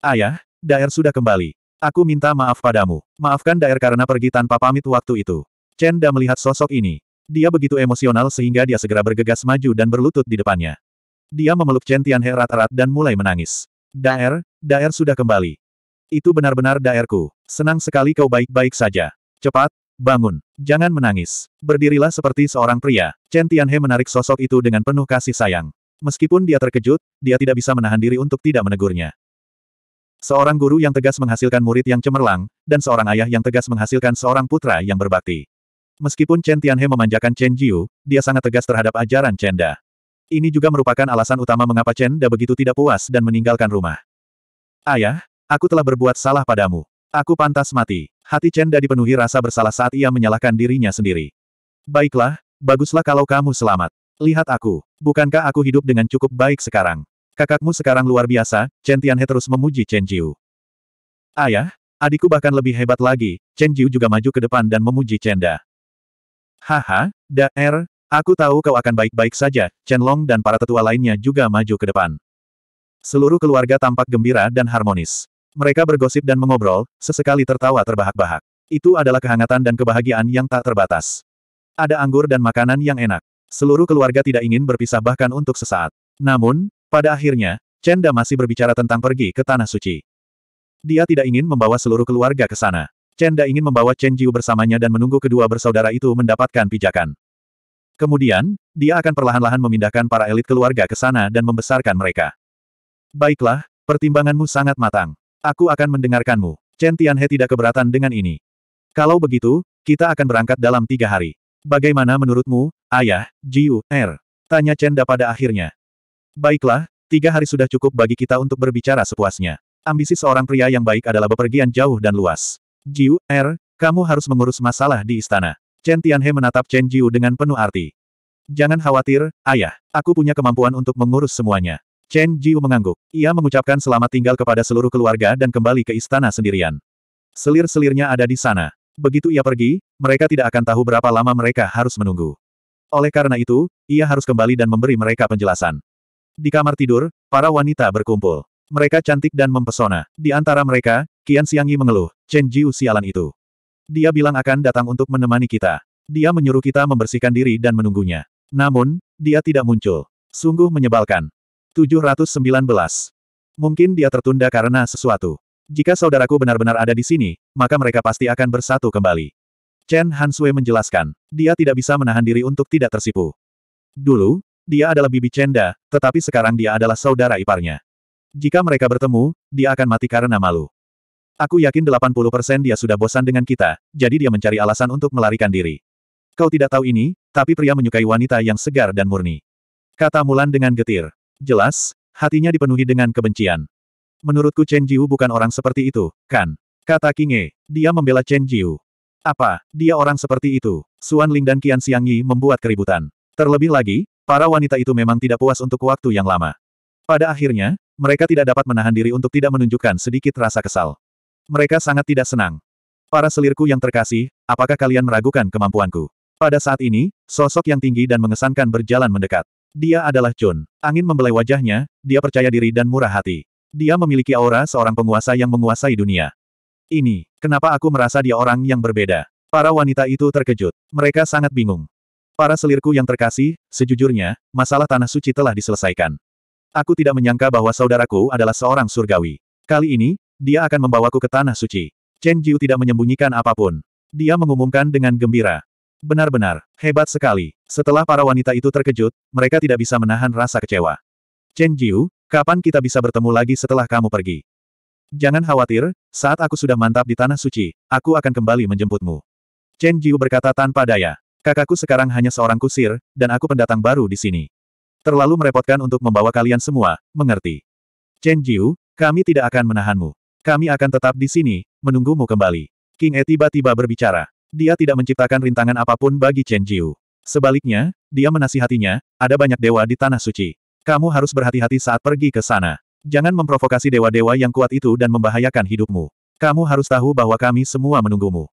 Ayah, daer sudah kembali. Aku minta maaf padamu. Maafkan daer karena pergi tanpa pamit waktu itu. Chen Da melihat sosok ini. Dia begitu emosional sehingga dia segera bergegas maju dan berlutut di depannya. Dia memeluk Chen Tianhe erat-erat dan mulai menangis. Daer, Daer sudah kembali. Itu benar-benar Daerku. Senang sekali kau baik-baik saja. Cepat, Bangun. Jangan menangis. Berdirilah seperti seorang pria. Chen Tianhe menarik sosok itu dengan penuh kasih sayang. Meskipun dia terkejut, dia tidak bisa menahan diri untuk tidak menegurnya. Seorang guru yang tegas menghasilkan murid yang cemerlang, dan seorang ayah yang tegas menghasilkan seorang putra yang berbakti. Meskipun Chen Tianhe memanjakan Chen Jiu, dia sangat tegas terhadap ajaran Chen Da. Ini juga merupakan alasan utama mengapa Chen Da begitu tidak puas dan meninggalkan rumah. Ayah, aku telah berbuat salah padamu. Aku pantas mati. Hati Chen Da dipenuhi rasa bersalah saat ia menyalahkan dirinya sendiri. Baiklah, baguslah kalau kamu selamat. Lihat aku. Bukankah aku hidup dengan cukup baik sekarang? Kakakmu sekarang luar biasa, Chen Tianhe terus memuji Chen Jiu. Ayah, adikku bahkan lebih hebat lagi, Chen Jiu juga maju ke depan dan memuji Chen Da. Haha, Daer, aku tahu kau akan baik-baik saja, Chen Long dan para tetua lainnya juga maju ke depan. Seluruh keluarga tampak gembira dan harmonis. Mereka bergosip dan mengobrol, sesekali tertawa terbahak-bahak. Itu adalah kehangatan dan kebahagiaan yang tak terbatas. Ada anggur dan makanan yang enak. Seluruh keluarga tidak ingin berpisah bahkan untuk sesaat. Namun, pada akhirnya, Chenda masih berbicara tentang pergi ke Tanah Suci. Dia tidak ingin membawa seluruh keluarga ke sana. Chenda ingin membawa Chen Jiu bersamanya dan menunggu kedua bersaudara itu mendapatkan pijakan. Kemudian, dia akan perlahan-lahan memindahkan para elit keluarga ke sana dan membesarkan mereka. Baiklah, pertimbanganmu sangat matang. Aku akan mendengarkanmu. Chen Tianhe tidak keberatan dengan ini. Kalau begitu, kita akan berangkat dalam tiga hari. Bagaimana menurutmu, ayah, Jiu, Er? Tanya Chen Da pada akhirnya. Baiklah, tiga hari sudah cukup bagi kita untuk berbicara sepuasnya. Ambisi seorang pria yang baik adalah bepergian jauh dan luas. Jiu, Er, kamu harus mengurus masalah di istana. Chen Tianhe menatap Chen Jiu dengan penuh arti. Jangan khawatir, ayah. Aku punya kemampuan untuk mengurus semuanya. Chen Jiu mengangguk. Ia mengucapkan selamat tinggal kepada seluruh keluarga dan kembali ke istana sendirian. Selir-selirnya ada di sana. Begitu ia pergi, mereka tidak akan tahu berapa lama mereka harus menunggu. Oleh karena itu, ia harus kembali dan memberi mereka penjelasan. Di kamar tidur, para wanita berkumpul. Mereka cantik dan mempesona. Di antara mereka, Qian Xiangyi mengeluh, Chen Jiu sialan itu. Dia bilang akan datang untuk menemani kita. Dia menyuruh kita membersihkan diri dan menunggunya. Namun, dia tidak muncul. Sungguh menyebalkan. 719. Mungkin dia tertunda karena sesuatu. Jika saudaraku benar-benar ada di sini, maka mereka pasti akan bersatu kembali. Chen Hansue menjelaskan, dia tidak bisa menahan diri untuk tidak tersipu. Dulu, dia adalah bibi Chenda, tetapi sekarang dia adalah saudara iparnya. Jika mereka bertemu, dia akan mati karena malu. Aku yakin 80% dia sudah bosan dengan kita, jadi dia mencari alasan untuk melarikan diri. Kau tidak tahu ini, tapi pria menyukai wanita yang segar dan murni. Kata Mulan dengan getir. Jelas, hatinya dipenuhi dengan kebencian. Menurutku Chen Jiu bukan orang seperti itu, kan? Kata Kinge, dia membela Chen Jiu. Apa, dia orang seperti itu? Suan Ling dan Qian Xiang Yi membuat keributan. Terlebih lagi, para wanita itu memang tidak puas untuk waktu yang lama. Pada akhirnya, mereka tidak dapat menahan diri untuk tidak menunjukkan sedikit rasa kesal. Mereka sangat tidak senang. Para selirku yang terkasih, apakah kalian meragukan kemampuanku? Pada saat ini, sosok yang tinggi dan mengesankan berjalan mendekat. Dia adalah Chun. Angin membelai wajahnya, dia percaya diri dan murah hati. Dia memiliki aura seorang penguasa yang menguasai dunia. Ini, kenapa aku merasa dia orang yang berbeda? Para wanita itu terkejut. Mereka sangat bingung. Para selirku yang terkasih, sejujurnya, masalah Tanah Suci telah diselesaikan. Aku tidak menyangka bahwa saudaraku adalah seorang surgawi. Kali ini, dia akan membawaku ke Tanah Suci. Chen Jiu tidak menyembunyikan apapun. Dia mengumumkan dengan gembira. Benar-benar, hebat sekali. Setelah para wanita itu terkejut, mereka tidak bisa menahan rasa kecewa. Chen Jiu, kapan kita bisa bertemu lagi setelah kamu pergi? Jangan khawatir, saat aku sudah mantap di Tanah Suci, aku akan kembali menjemputmu. Chen Jiu berkata tanpa daya. Kakakku sekarang hanya seorang kusir, dan aku pendatang baru di sini. Terlalu merepotkan untuk membawa kalian semua, mengerti. Chen Jiu, kami tidak akan menahanmu. Kami akan tetap di sini, menunggumu kembali. King E tiba-tiba berbicara. Dia tidak menciptakan rintangan apapun bagi Chen Jiu. Sebaliknya, dia menasihatinya, ada banyak dewa di Tanah Suci. Kamu harus berhati-hati saat pergi ke sana. Jangan memprovokasi dewa-dewa yang kuat itu dan membahayakan hidupmu. Kamu harus tahu bahwa kami semua menunggumu.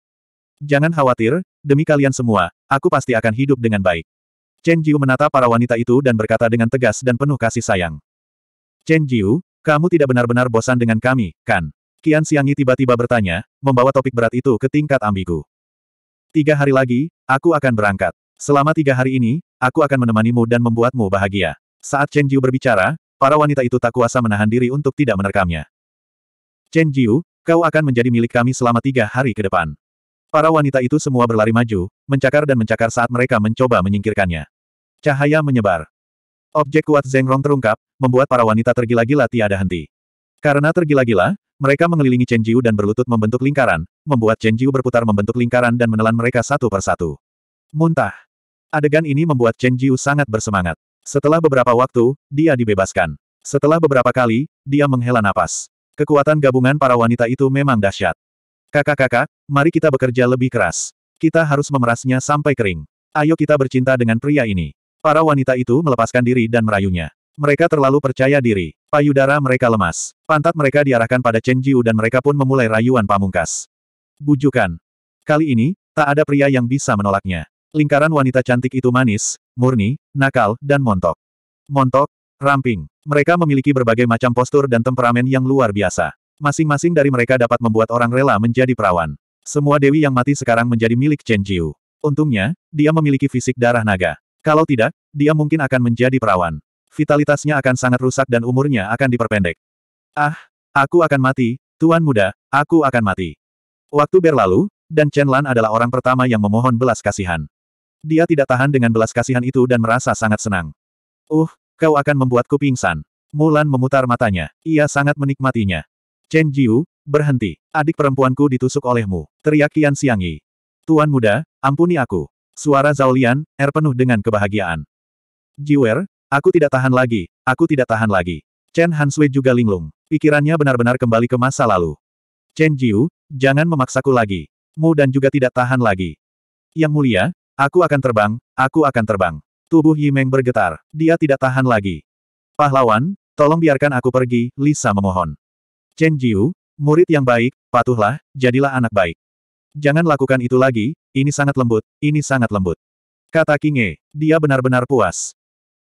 Jangan khawatir, demi kalian semua, aku pasti akan hidup dengan baik. Chen Jiu menata para wanita itu dan berkata dengan tegas dan penuh kasih sayang. Chen Jiu, kamu tidak benar-benar bosan dengan kami, kan? Kian Siangi tiba-tiba bertanya, membawa topik berat itu ke tingkat ambigu. Tiga hari lagi, aku akan berangkat. Selama tiga hari ini, aku akan menemanimu dan membuatmu bahagia. Saat Chen Jiu berbicara, para wanita itu tak kuasa menahan diri untuk tidak menerkamnya. Chen Jiu, kau akan menjadi milik kami selama tiga hari ke depan. Para wanita itu semua berlari maju, mencakar dan mencakar saat mereka mencoba menyingkirkannya. Cahaya menyebar. Objek kuat Zeng Rong terungkap, membuat para wanita tergila-gila tiada henti. Karena tergila-gila, mereka mengelilingi Chen Jiu dan berlutut membentuk lingkaran, membuat Chen Jiu berputar membentuk lingkaran dan menelan mereka satu persatu. Muntah. Adegan ini membuat Chen Jiu sangat bersemangat. Setelah beberapa waktu, dia dibebaskan. Setelah beberapa kali, dia menghela napas. Kekuatan gabungan para wanita itu memang dahsyat. Kakak-kakak, mari kita bekerja lebih keras. Kita harus memerasnya sampai kering. Ayo kita bercinta dengan pria ini. Para wanita itu melepaskan diri dan merayunya. Mereka terlalu percaya diri. Payudara mereka lemas. Pantat mereka diarahkan pada Chen Jiu dan mereka pun memulai rayuan pamungkas. Bujukan. Kali ini, tak ada pria yang bisa menolaknya. Lingkaran wanita cantik itu manis, murni, nakal, dan montok. Montok, ramping. Mereka memiliki berbagai macam postur dan temperamen yang luar biasa. Masing-masing dari mereka dapat membuat orang rela menjadi perawan. Semua dewi yang mati sekarang menjadi milik Chen Jiu. Untungnya, dia memiliki fisik darah naga. Kalau tidak, dia mungkin akan menjadi perawan vitalitasnya akan sangat rusak dan umurnya akan diperpendek. Ah, aku akan mati, Tuan Muda, aku akan mati. Waktu berlalu, dan Chen Lan adalah orang pertama yang memohon belas kasihan. Dia tidak tahan dengan belas kasihan itu dan merasa sangat senang. Uh, kau akan membuatku pingsan. Mulan memutar matanya. Ia sangat menikmatinya. Chen Jiu, berhenti. Adik perempuanku ditusuk olehmu. Teriak Qian Xiangyi. Tuan muda, ampuni aku. Suara Zhao Lian, er penuh dengan kebahagiaan. Jiwer, Aku tidak tahan lagi, aku tidak tahan lagi. Chen Hansui juga linglung. Pikirannya benar-benar kembali ke masa lalu. Chen Jiu, jangan memaksaku lagi. Mu dan juga tidak tahan lagi. Yang mulia, aku akan terbang, aku akan terbang. Tubuh Yimeng bergetar, dia tidak tahan lagi. Pahlawan, tolong biarkan aku pergi, Lisa memohon. Chen Jiu, murid yang baik, patuhlah, jadilah anak baik. Jangan lakukan itu lagi, ini sangat lembut, ini sangat lembut. Kata Kinge, dia benar-benar puas.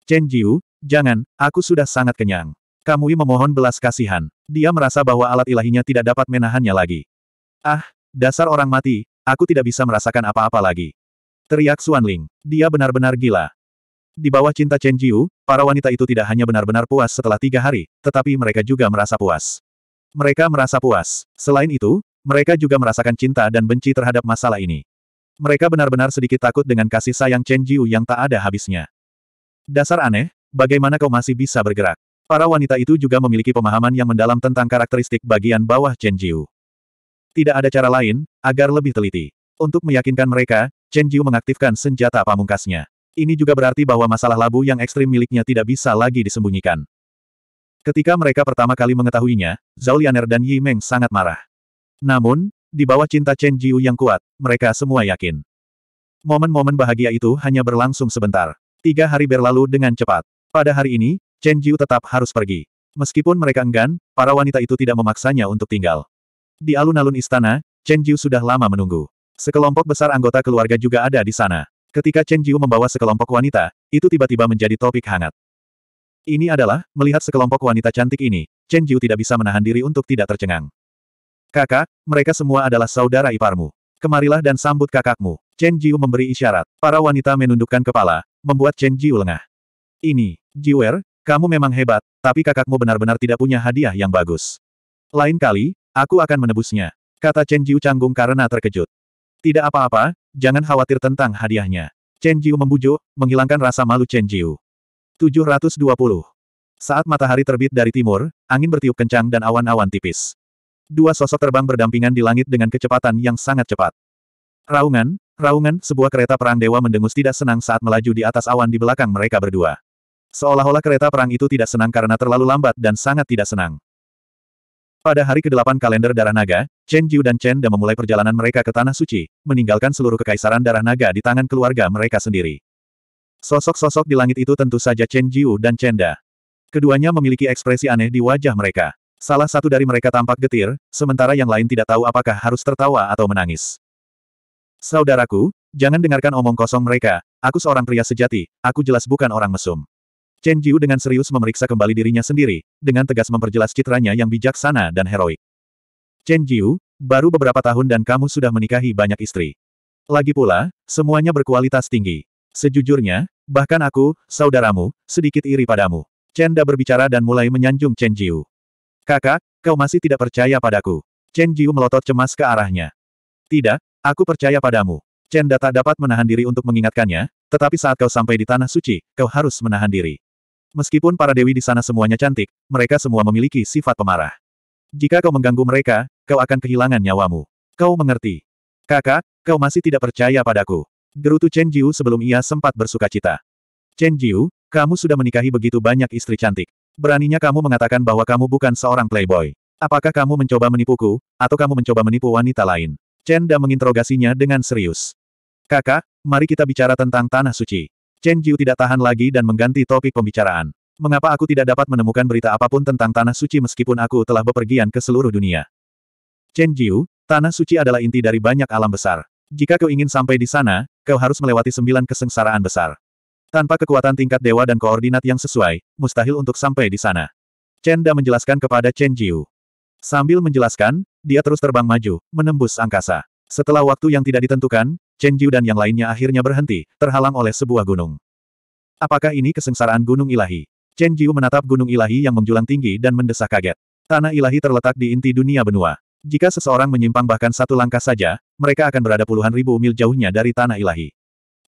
Chen Jiu, jangan, aku sudah sangat kenyang. Kamui memohon belas kasihan. Dia merasa bahwa alat ilahinya tidak dapat menahannya lagi. Ah, dasar orang mati, aku tidak bisa merasakan apa-apa lagi. Teriak Xuanling. Dia benar-benar gila. Di bawah cinta Chen Jiu, para wanita itu tidak hanya benar-benar puas setelah tiga hari, tetapi mereka juga merasa puas. Mereka merasa puas. Selain itu, mereka juga merasakan cinta dan benci terhadap masalah ini. Mereka benar-benar sedikit takut dengan kasih sayang Chen Jiu yang tak ada habisnya. Dasar aneh, bagaimana kau masih bisa bergerak? Para wanita itu juga memiliki pemahaman yang mendalam tentang karakteristik bagian bawah Chen Jiu. Tidak ada cara lain, agar lebih teliti. Untuk meyakinkan mereka, Chen Jiu mengaktifkan senjata pamungkasnya. Ini juga berarti bahwa masalah labu yang ekstrim miliknya tidak bisa lagi disembunyikan. Ketika mereka pertama kali mengetahuinya, Zhao Lianer dan Yi Meng sangat marah. Namun, di bawah cinta Chen Jiu yang kuat, mereka semua yakin. Momen-momen bahagia itu hanya berlangsung sebentar. Tiga hari berlalu dengan cepat. Pada hari ini, Chen Jiu tetap harus pergi. Meskipun mereka enggan, para wanita itu tidak memaksanya untuk tinggal. Di alun-alun istana, Chen Jiu sudah lama menunggu. Sekelompok besar anggota keluarga juga ada di sana. Ketika Chen Jiu membawa sekelompok wanita, itu tiba-tiba menjadi topik hangat. Ini adalah, melihat sekelompok wanita cantik ini, Chen Jiu tidak bisa menahan diri untuk tidak tercengang. Kakak, mereka semua adalah saudara iparmu. Kemarilah dan sambut kakakmu. Chen Jiu memberi isyarat. Para wanita menundukkan kepala, membuat Chen Jiu lengah. Ini, Jiwer, kamu memang hebat, tapi kakakmu benar-benar tidak punya hadiah yang bagus. Lain kali, aku akan menebusnya, kata Chen Jiu canggung karena terkejut. Tidak apa-apa, jangan khawatir tentang hadiahnya. Chen Jiu membujuk, menghilangkan rasa malu Chen Jiu. 720. Saat matahari terbit dari timur, angin bertiup kencang dan awan-awan tipis. Dua sosok terbang berdampingan di langit dengan kecepatan yang sangat cepat. Raungan, Raungan, sebuah kereta perang dewa mendengus tidak senang saat melaju di atas awan di belakang mereka berdua. Seolah-olah kereta perang itu tidak senang karena terlalu lambat dan sangat tidak senang. Pada hari ke-8 kalender Darah Naga, Chen Jiu dan Chen Da memulai perjalanan mereka ke Tanah Suci, meninggalkan seluruh kekaisaran Darah Naga di tangan keluarga mereka sendiri. Sosok-sosok di langit itu tentu saja Chen Jiu dan Chen Da. Keduanya memiliki ekspresi aneh di wajah mereka. Salah satu dari mereka tampak getir, sementara yang lain tidak tahu apakah harus tertawa atau menangis. Saudaraku, jangan dengarkan omong kosong mereka, aku seorang pria sejati, aku jelas bukan orang mesum. Chen Jiu dengan serius memeriksa kembali dirinya sendiri, dengan tegas memperjelas citranya yang bijaksana dan heroik. Chen Jiu, baru beberapa tahun dan kamu sudah menikahi banyak istri. Lagi pula, semuanya berkualitas tinggi. Sejujurnya, bahkan aku, saudaramu, sedikit iri padamu. Chen da berbicara dan mulai menyanjung Chen Jiu. Kakak, kau masih tidak percaya padaku. Chen Jiu melotot cemas ke arahnya. Tidak, Aku percaya padamu. Chen Data dapat menahan diri untuk mengingatkannya, tetapi saat kau sampai di Tanah Suci, kau harus menahan diri. Meskipun para dewi di sana semuanya cantik, mereka semua memiliki sifat pemarah. Jika kau mengganggu mereka, kau akan kehilangan nyawamu. Kau mengerti. Kakak, kau masih tidak percaya padaku. Gerutu Chen Jiu sebelum ia sempat bersuka cita. Chen Jiu, kamu sudah menikahi begitu banyak istri cantik. Beraninya kamu mengatakan bahwa kamu bukan seorang playboy. Apakah kamu mencoba menipuku, atau kamu mencoba menipu wanita lain? Chen Da menginterogasinya dengan serius. Kakak, mari kita bicara tentang Tanah Suci. Chen Jiu tidak tahan lagi dan mengganti topik pembicaraan. Mengapa aku tidak dapat menemukan berita apapun tentang Tanah Suci meskipun aku telah bepergian ke seluruh dunia? Chen Jiu, Tanah Suci adalah inti dari banyak alam besar. Jika kau ingin sampai di sana, kau harus melewati sembilan kesengsaraan besar. Tanpa kekuatan tingkat dewa dan koordinat yang sesuai, mustahil untuk sampai di sana. Chen Da menjelaskan kepada Chen Jiu. Sambil menjelaskan, dia terus terbang maju, menembus angkasa. Setelah waktu yang tidak ditentukan, Chen Jiu dan yang lainnya akhirnya berhenti, terhalang oleh sebuah gunung. Apakah ini kesengsaraan gunung ilahi? Chen Jiu menatap gunung ilahi yang menjulang tinggi dan mendesah kaget. Tanah ilahi terletak di inti dunia benua. Jika seseorang menyimpang bahkan satu langkah saja, mereka akan berada puluhan ribu mil jauhnya dari tanah ilahi.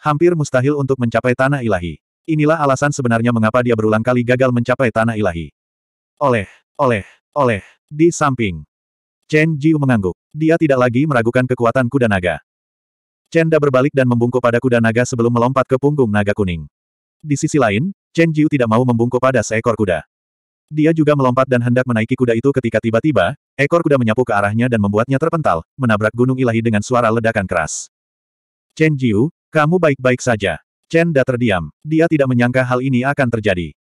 Hampir mustahil untuk mencapai tanah ilahi. Inilah alasan sebenarnya mengapa dia berulang kali gagal mencapai tanah ilahi. Oleh, oleh, oleh, di samping, Chen Jiu mengangguk. Dia tidak lagi meragukan kekuatan kuda naga. Chen Da berbalik dan membungkuk pada kuda naga sebelum melompat ke punggung naga kuning. Di sisi lain, Chen Jiu tidak mau membungkuk pada seekor kuda. Dia juga melompat dan hendak menaiki kuda itu ketika tiba-tiba, ekor kuda menyapu ke arahnya dan membuatnya terpental, menabrak gunung ilahi dengan suara ledakan keras. Chen Jiu, kamu baik-baik saja. Chen Da terdiam. Dia tidak menyangka hal ini akan terjadi.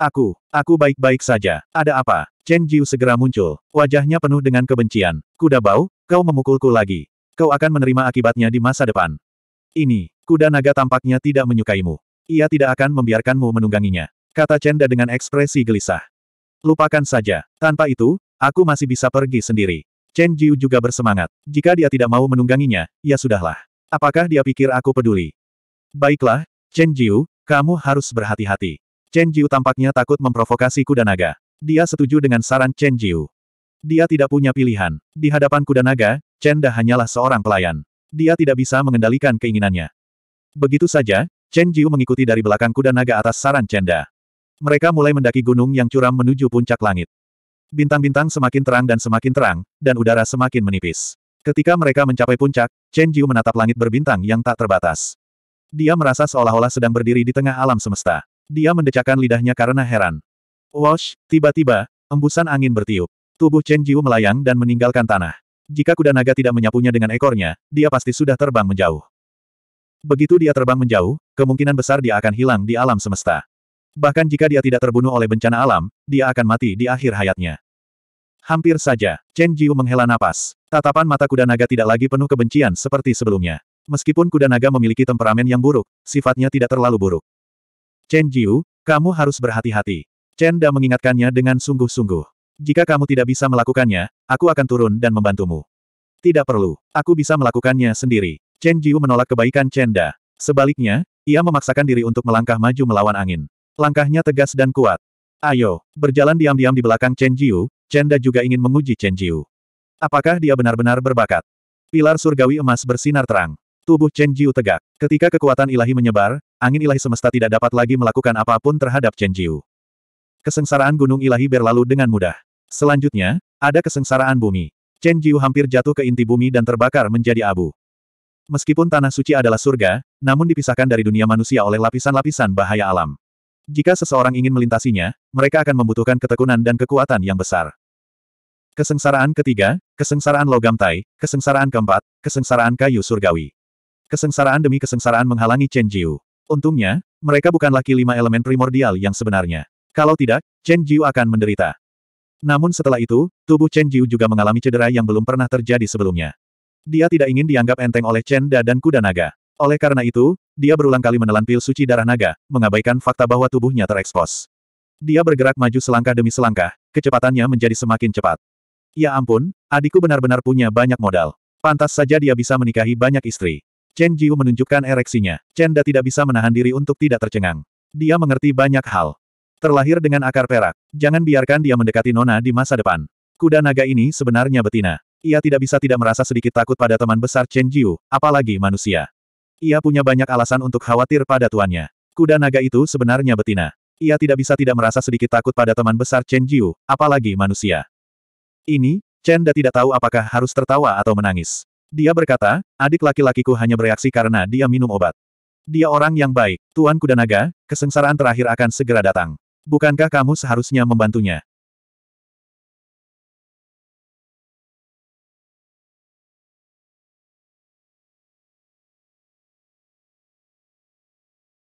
Aku, aku baik-baik saja. Ada apa? Chen Jiu segera muncul. Wajahnya penuh dengan kebencian. Kuda bau, kau memukulku lagi. Kau akan menerima akibatnya di masa depan. Ini, kuda naga tampaknya tidak menyukaimu. Ia tidak akan membiarkanmu menungganginya. Kata Chen Da dengan ekspresi gelisah. Lupakan saja. Tanpa itu, aku masih bisa pergi sendiri. Chen Jiu juga bersemangat. Jika dia tidak mau menungganginya, ya sudahlah. Apakah dia pikir aku peduli? Baiklah, Chen Jiu, kamu harus berhati-hati. Chen Jiu tampaknya takut memprovokasi kuda naga. Dia setuju dengan saran Chen Jiu. Dia tidak punya pilihan. Di hadapan kuda naga, Chen Da hanyalah seorang pelayan. Dia tidak bisa mengendalikan keinginannya. Begitu saja, Chen Jiu mengikuti dari belakang kuda naga atas saran Chen Da. Mereka mulai mendaki gunung yang curam menuju puncak langit. Bintang-bintang semakin terang dan semakin terang, dan udara semakin menipis. Ketika mereka mencapai puncak, Chen Jiu menatap langit berbintang yang tak terbatas. Dia merasa seolah-olah sedang berdiri di tengah alam semesta. Dia mendecakkan lidahnya karena heran. Wash, tiba-tiba, embusan angin bertiup. Tubuh Chen Jiu melayang dan meninggalkan tanah. Jika kuda naga tidak menyapunya dengan ekornya, dia pasti sudah terbang menjauh. Begitu dia terbang menjauh, kemungkinan besar dia akan hilang di alam semesta. Bahkan jika dia tidak terbunuh oleh bencana alam, dia akan mati di akhir hayatnya. Hampir saja, Chen Jiu menghela napas. Tatapan mata kuda naga tidak lagi penuh kebencian seperti sebelumnya. Meskipun kuda naga memiliki temperamen yang buruk, sifatnya tidak terlalu buruk. Chen Jiu, kamu harus berhati-hati. Chen Da mengingatkannya dengan sungguh-sungguh. Jika kamu tidak bisa melakukannya, aku akan turun dan membantumu. Tidak perlu, aku bisa melakukannya sendiri. Chen Jiu menolak kebaikan Chen Da. Sebaliknya, ia memaksakan diri untuk melangkah maju melawan angin. Langkahnya tegas dan kuat. Ayo, berjalan diam-diam di belakang Chen Jiu, Chen Da juga ingin menguji Chen Jiu. Apakah dia benar-benar berbakat? Pilar surgawi emas bersinar terang. Tubuh Chen Jiu tegak. Ketika kekuatan ilahi menyebar, angin ilahi semesta tidak dapat lagi melakukan apapun terhadap Chen Jiu. Kesengsaraan gunung ilahi berlalu dengan mudah. Selanjutnya, ada kesengsaraan bumi. Chen Jiu hampir jatuh ke inti bumi dan terbakar menjadi abu. Meskipun tanah suci adalah surga, namun dipisahkan dari dunia manusia oleh lapisan-lapisan bahaya alam. Jika seseorang ingin melintasinya, mereka akan membutuhkan ketekunan dan kekuatan yang besar. Kesengsaraan ketiga, kesengsaraan logam tai, kesengsaraan keempat, kesengsaraan kayu surgawi. Kesengsaraan demi kesengsaraan menghalangi Chen Jiu. Untungnya, mereka bukan laki lima elemen primordial yang sebenarnya. Kalau tidak, Chen Jiu akan menderita. Namun setelah itu, tubuh Chen Jiu juga mengalami cedera yang belum pernah terjadi sebelumnya. Dia tidak ingin dianggap enteng oleh Chen Da dan kuda naga. Oleh karena itu, dia berulang kali menelan pil suci darah naga, mengabaikan fakta bahwa tubuhnya terekspos. Dia bergerak maju selangkah demi selangkah, kecepatannya menjadi semakin cepat. Ya ampun, adikku benar-benar punya banyak modal. Pantas saja dia bisa menikahi banyak istri. Chen Jiu menunjukkan ereksinya. Chen Da tidak bisa menahan diri untuk tidak tercengang. Dia mengerti banyak hal. Terlahir dengan akar perak. Jangan biarkan dia mendekati Nona di masa depan. Kuda naga ini sebenarnya betina. Ia tidak bisa tidak merasa sedikit takut pada teman besar Chen Jiu, apalagi manusia. Ia punya banyak alasan untuk khawatir pada tuannya. Kuda naga itu sebenarnya betina. Ia tidak bisa tidak merasa sedikit takut pada teman besar Chen Jiu, apalagi manusia. Ini, Chen Da tidak tahu apakah harus tertawa atau menangis. Dia berkata, adik laki-lakiku hanya bereaksi karena dia minum obat. Dia orang yang baik, Tuan Kuda Naga, kesengsaraan terakhir akan segera datang. Bukankah kamu seharusnya membantunya?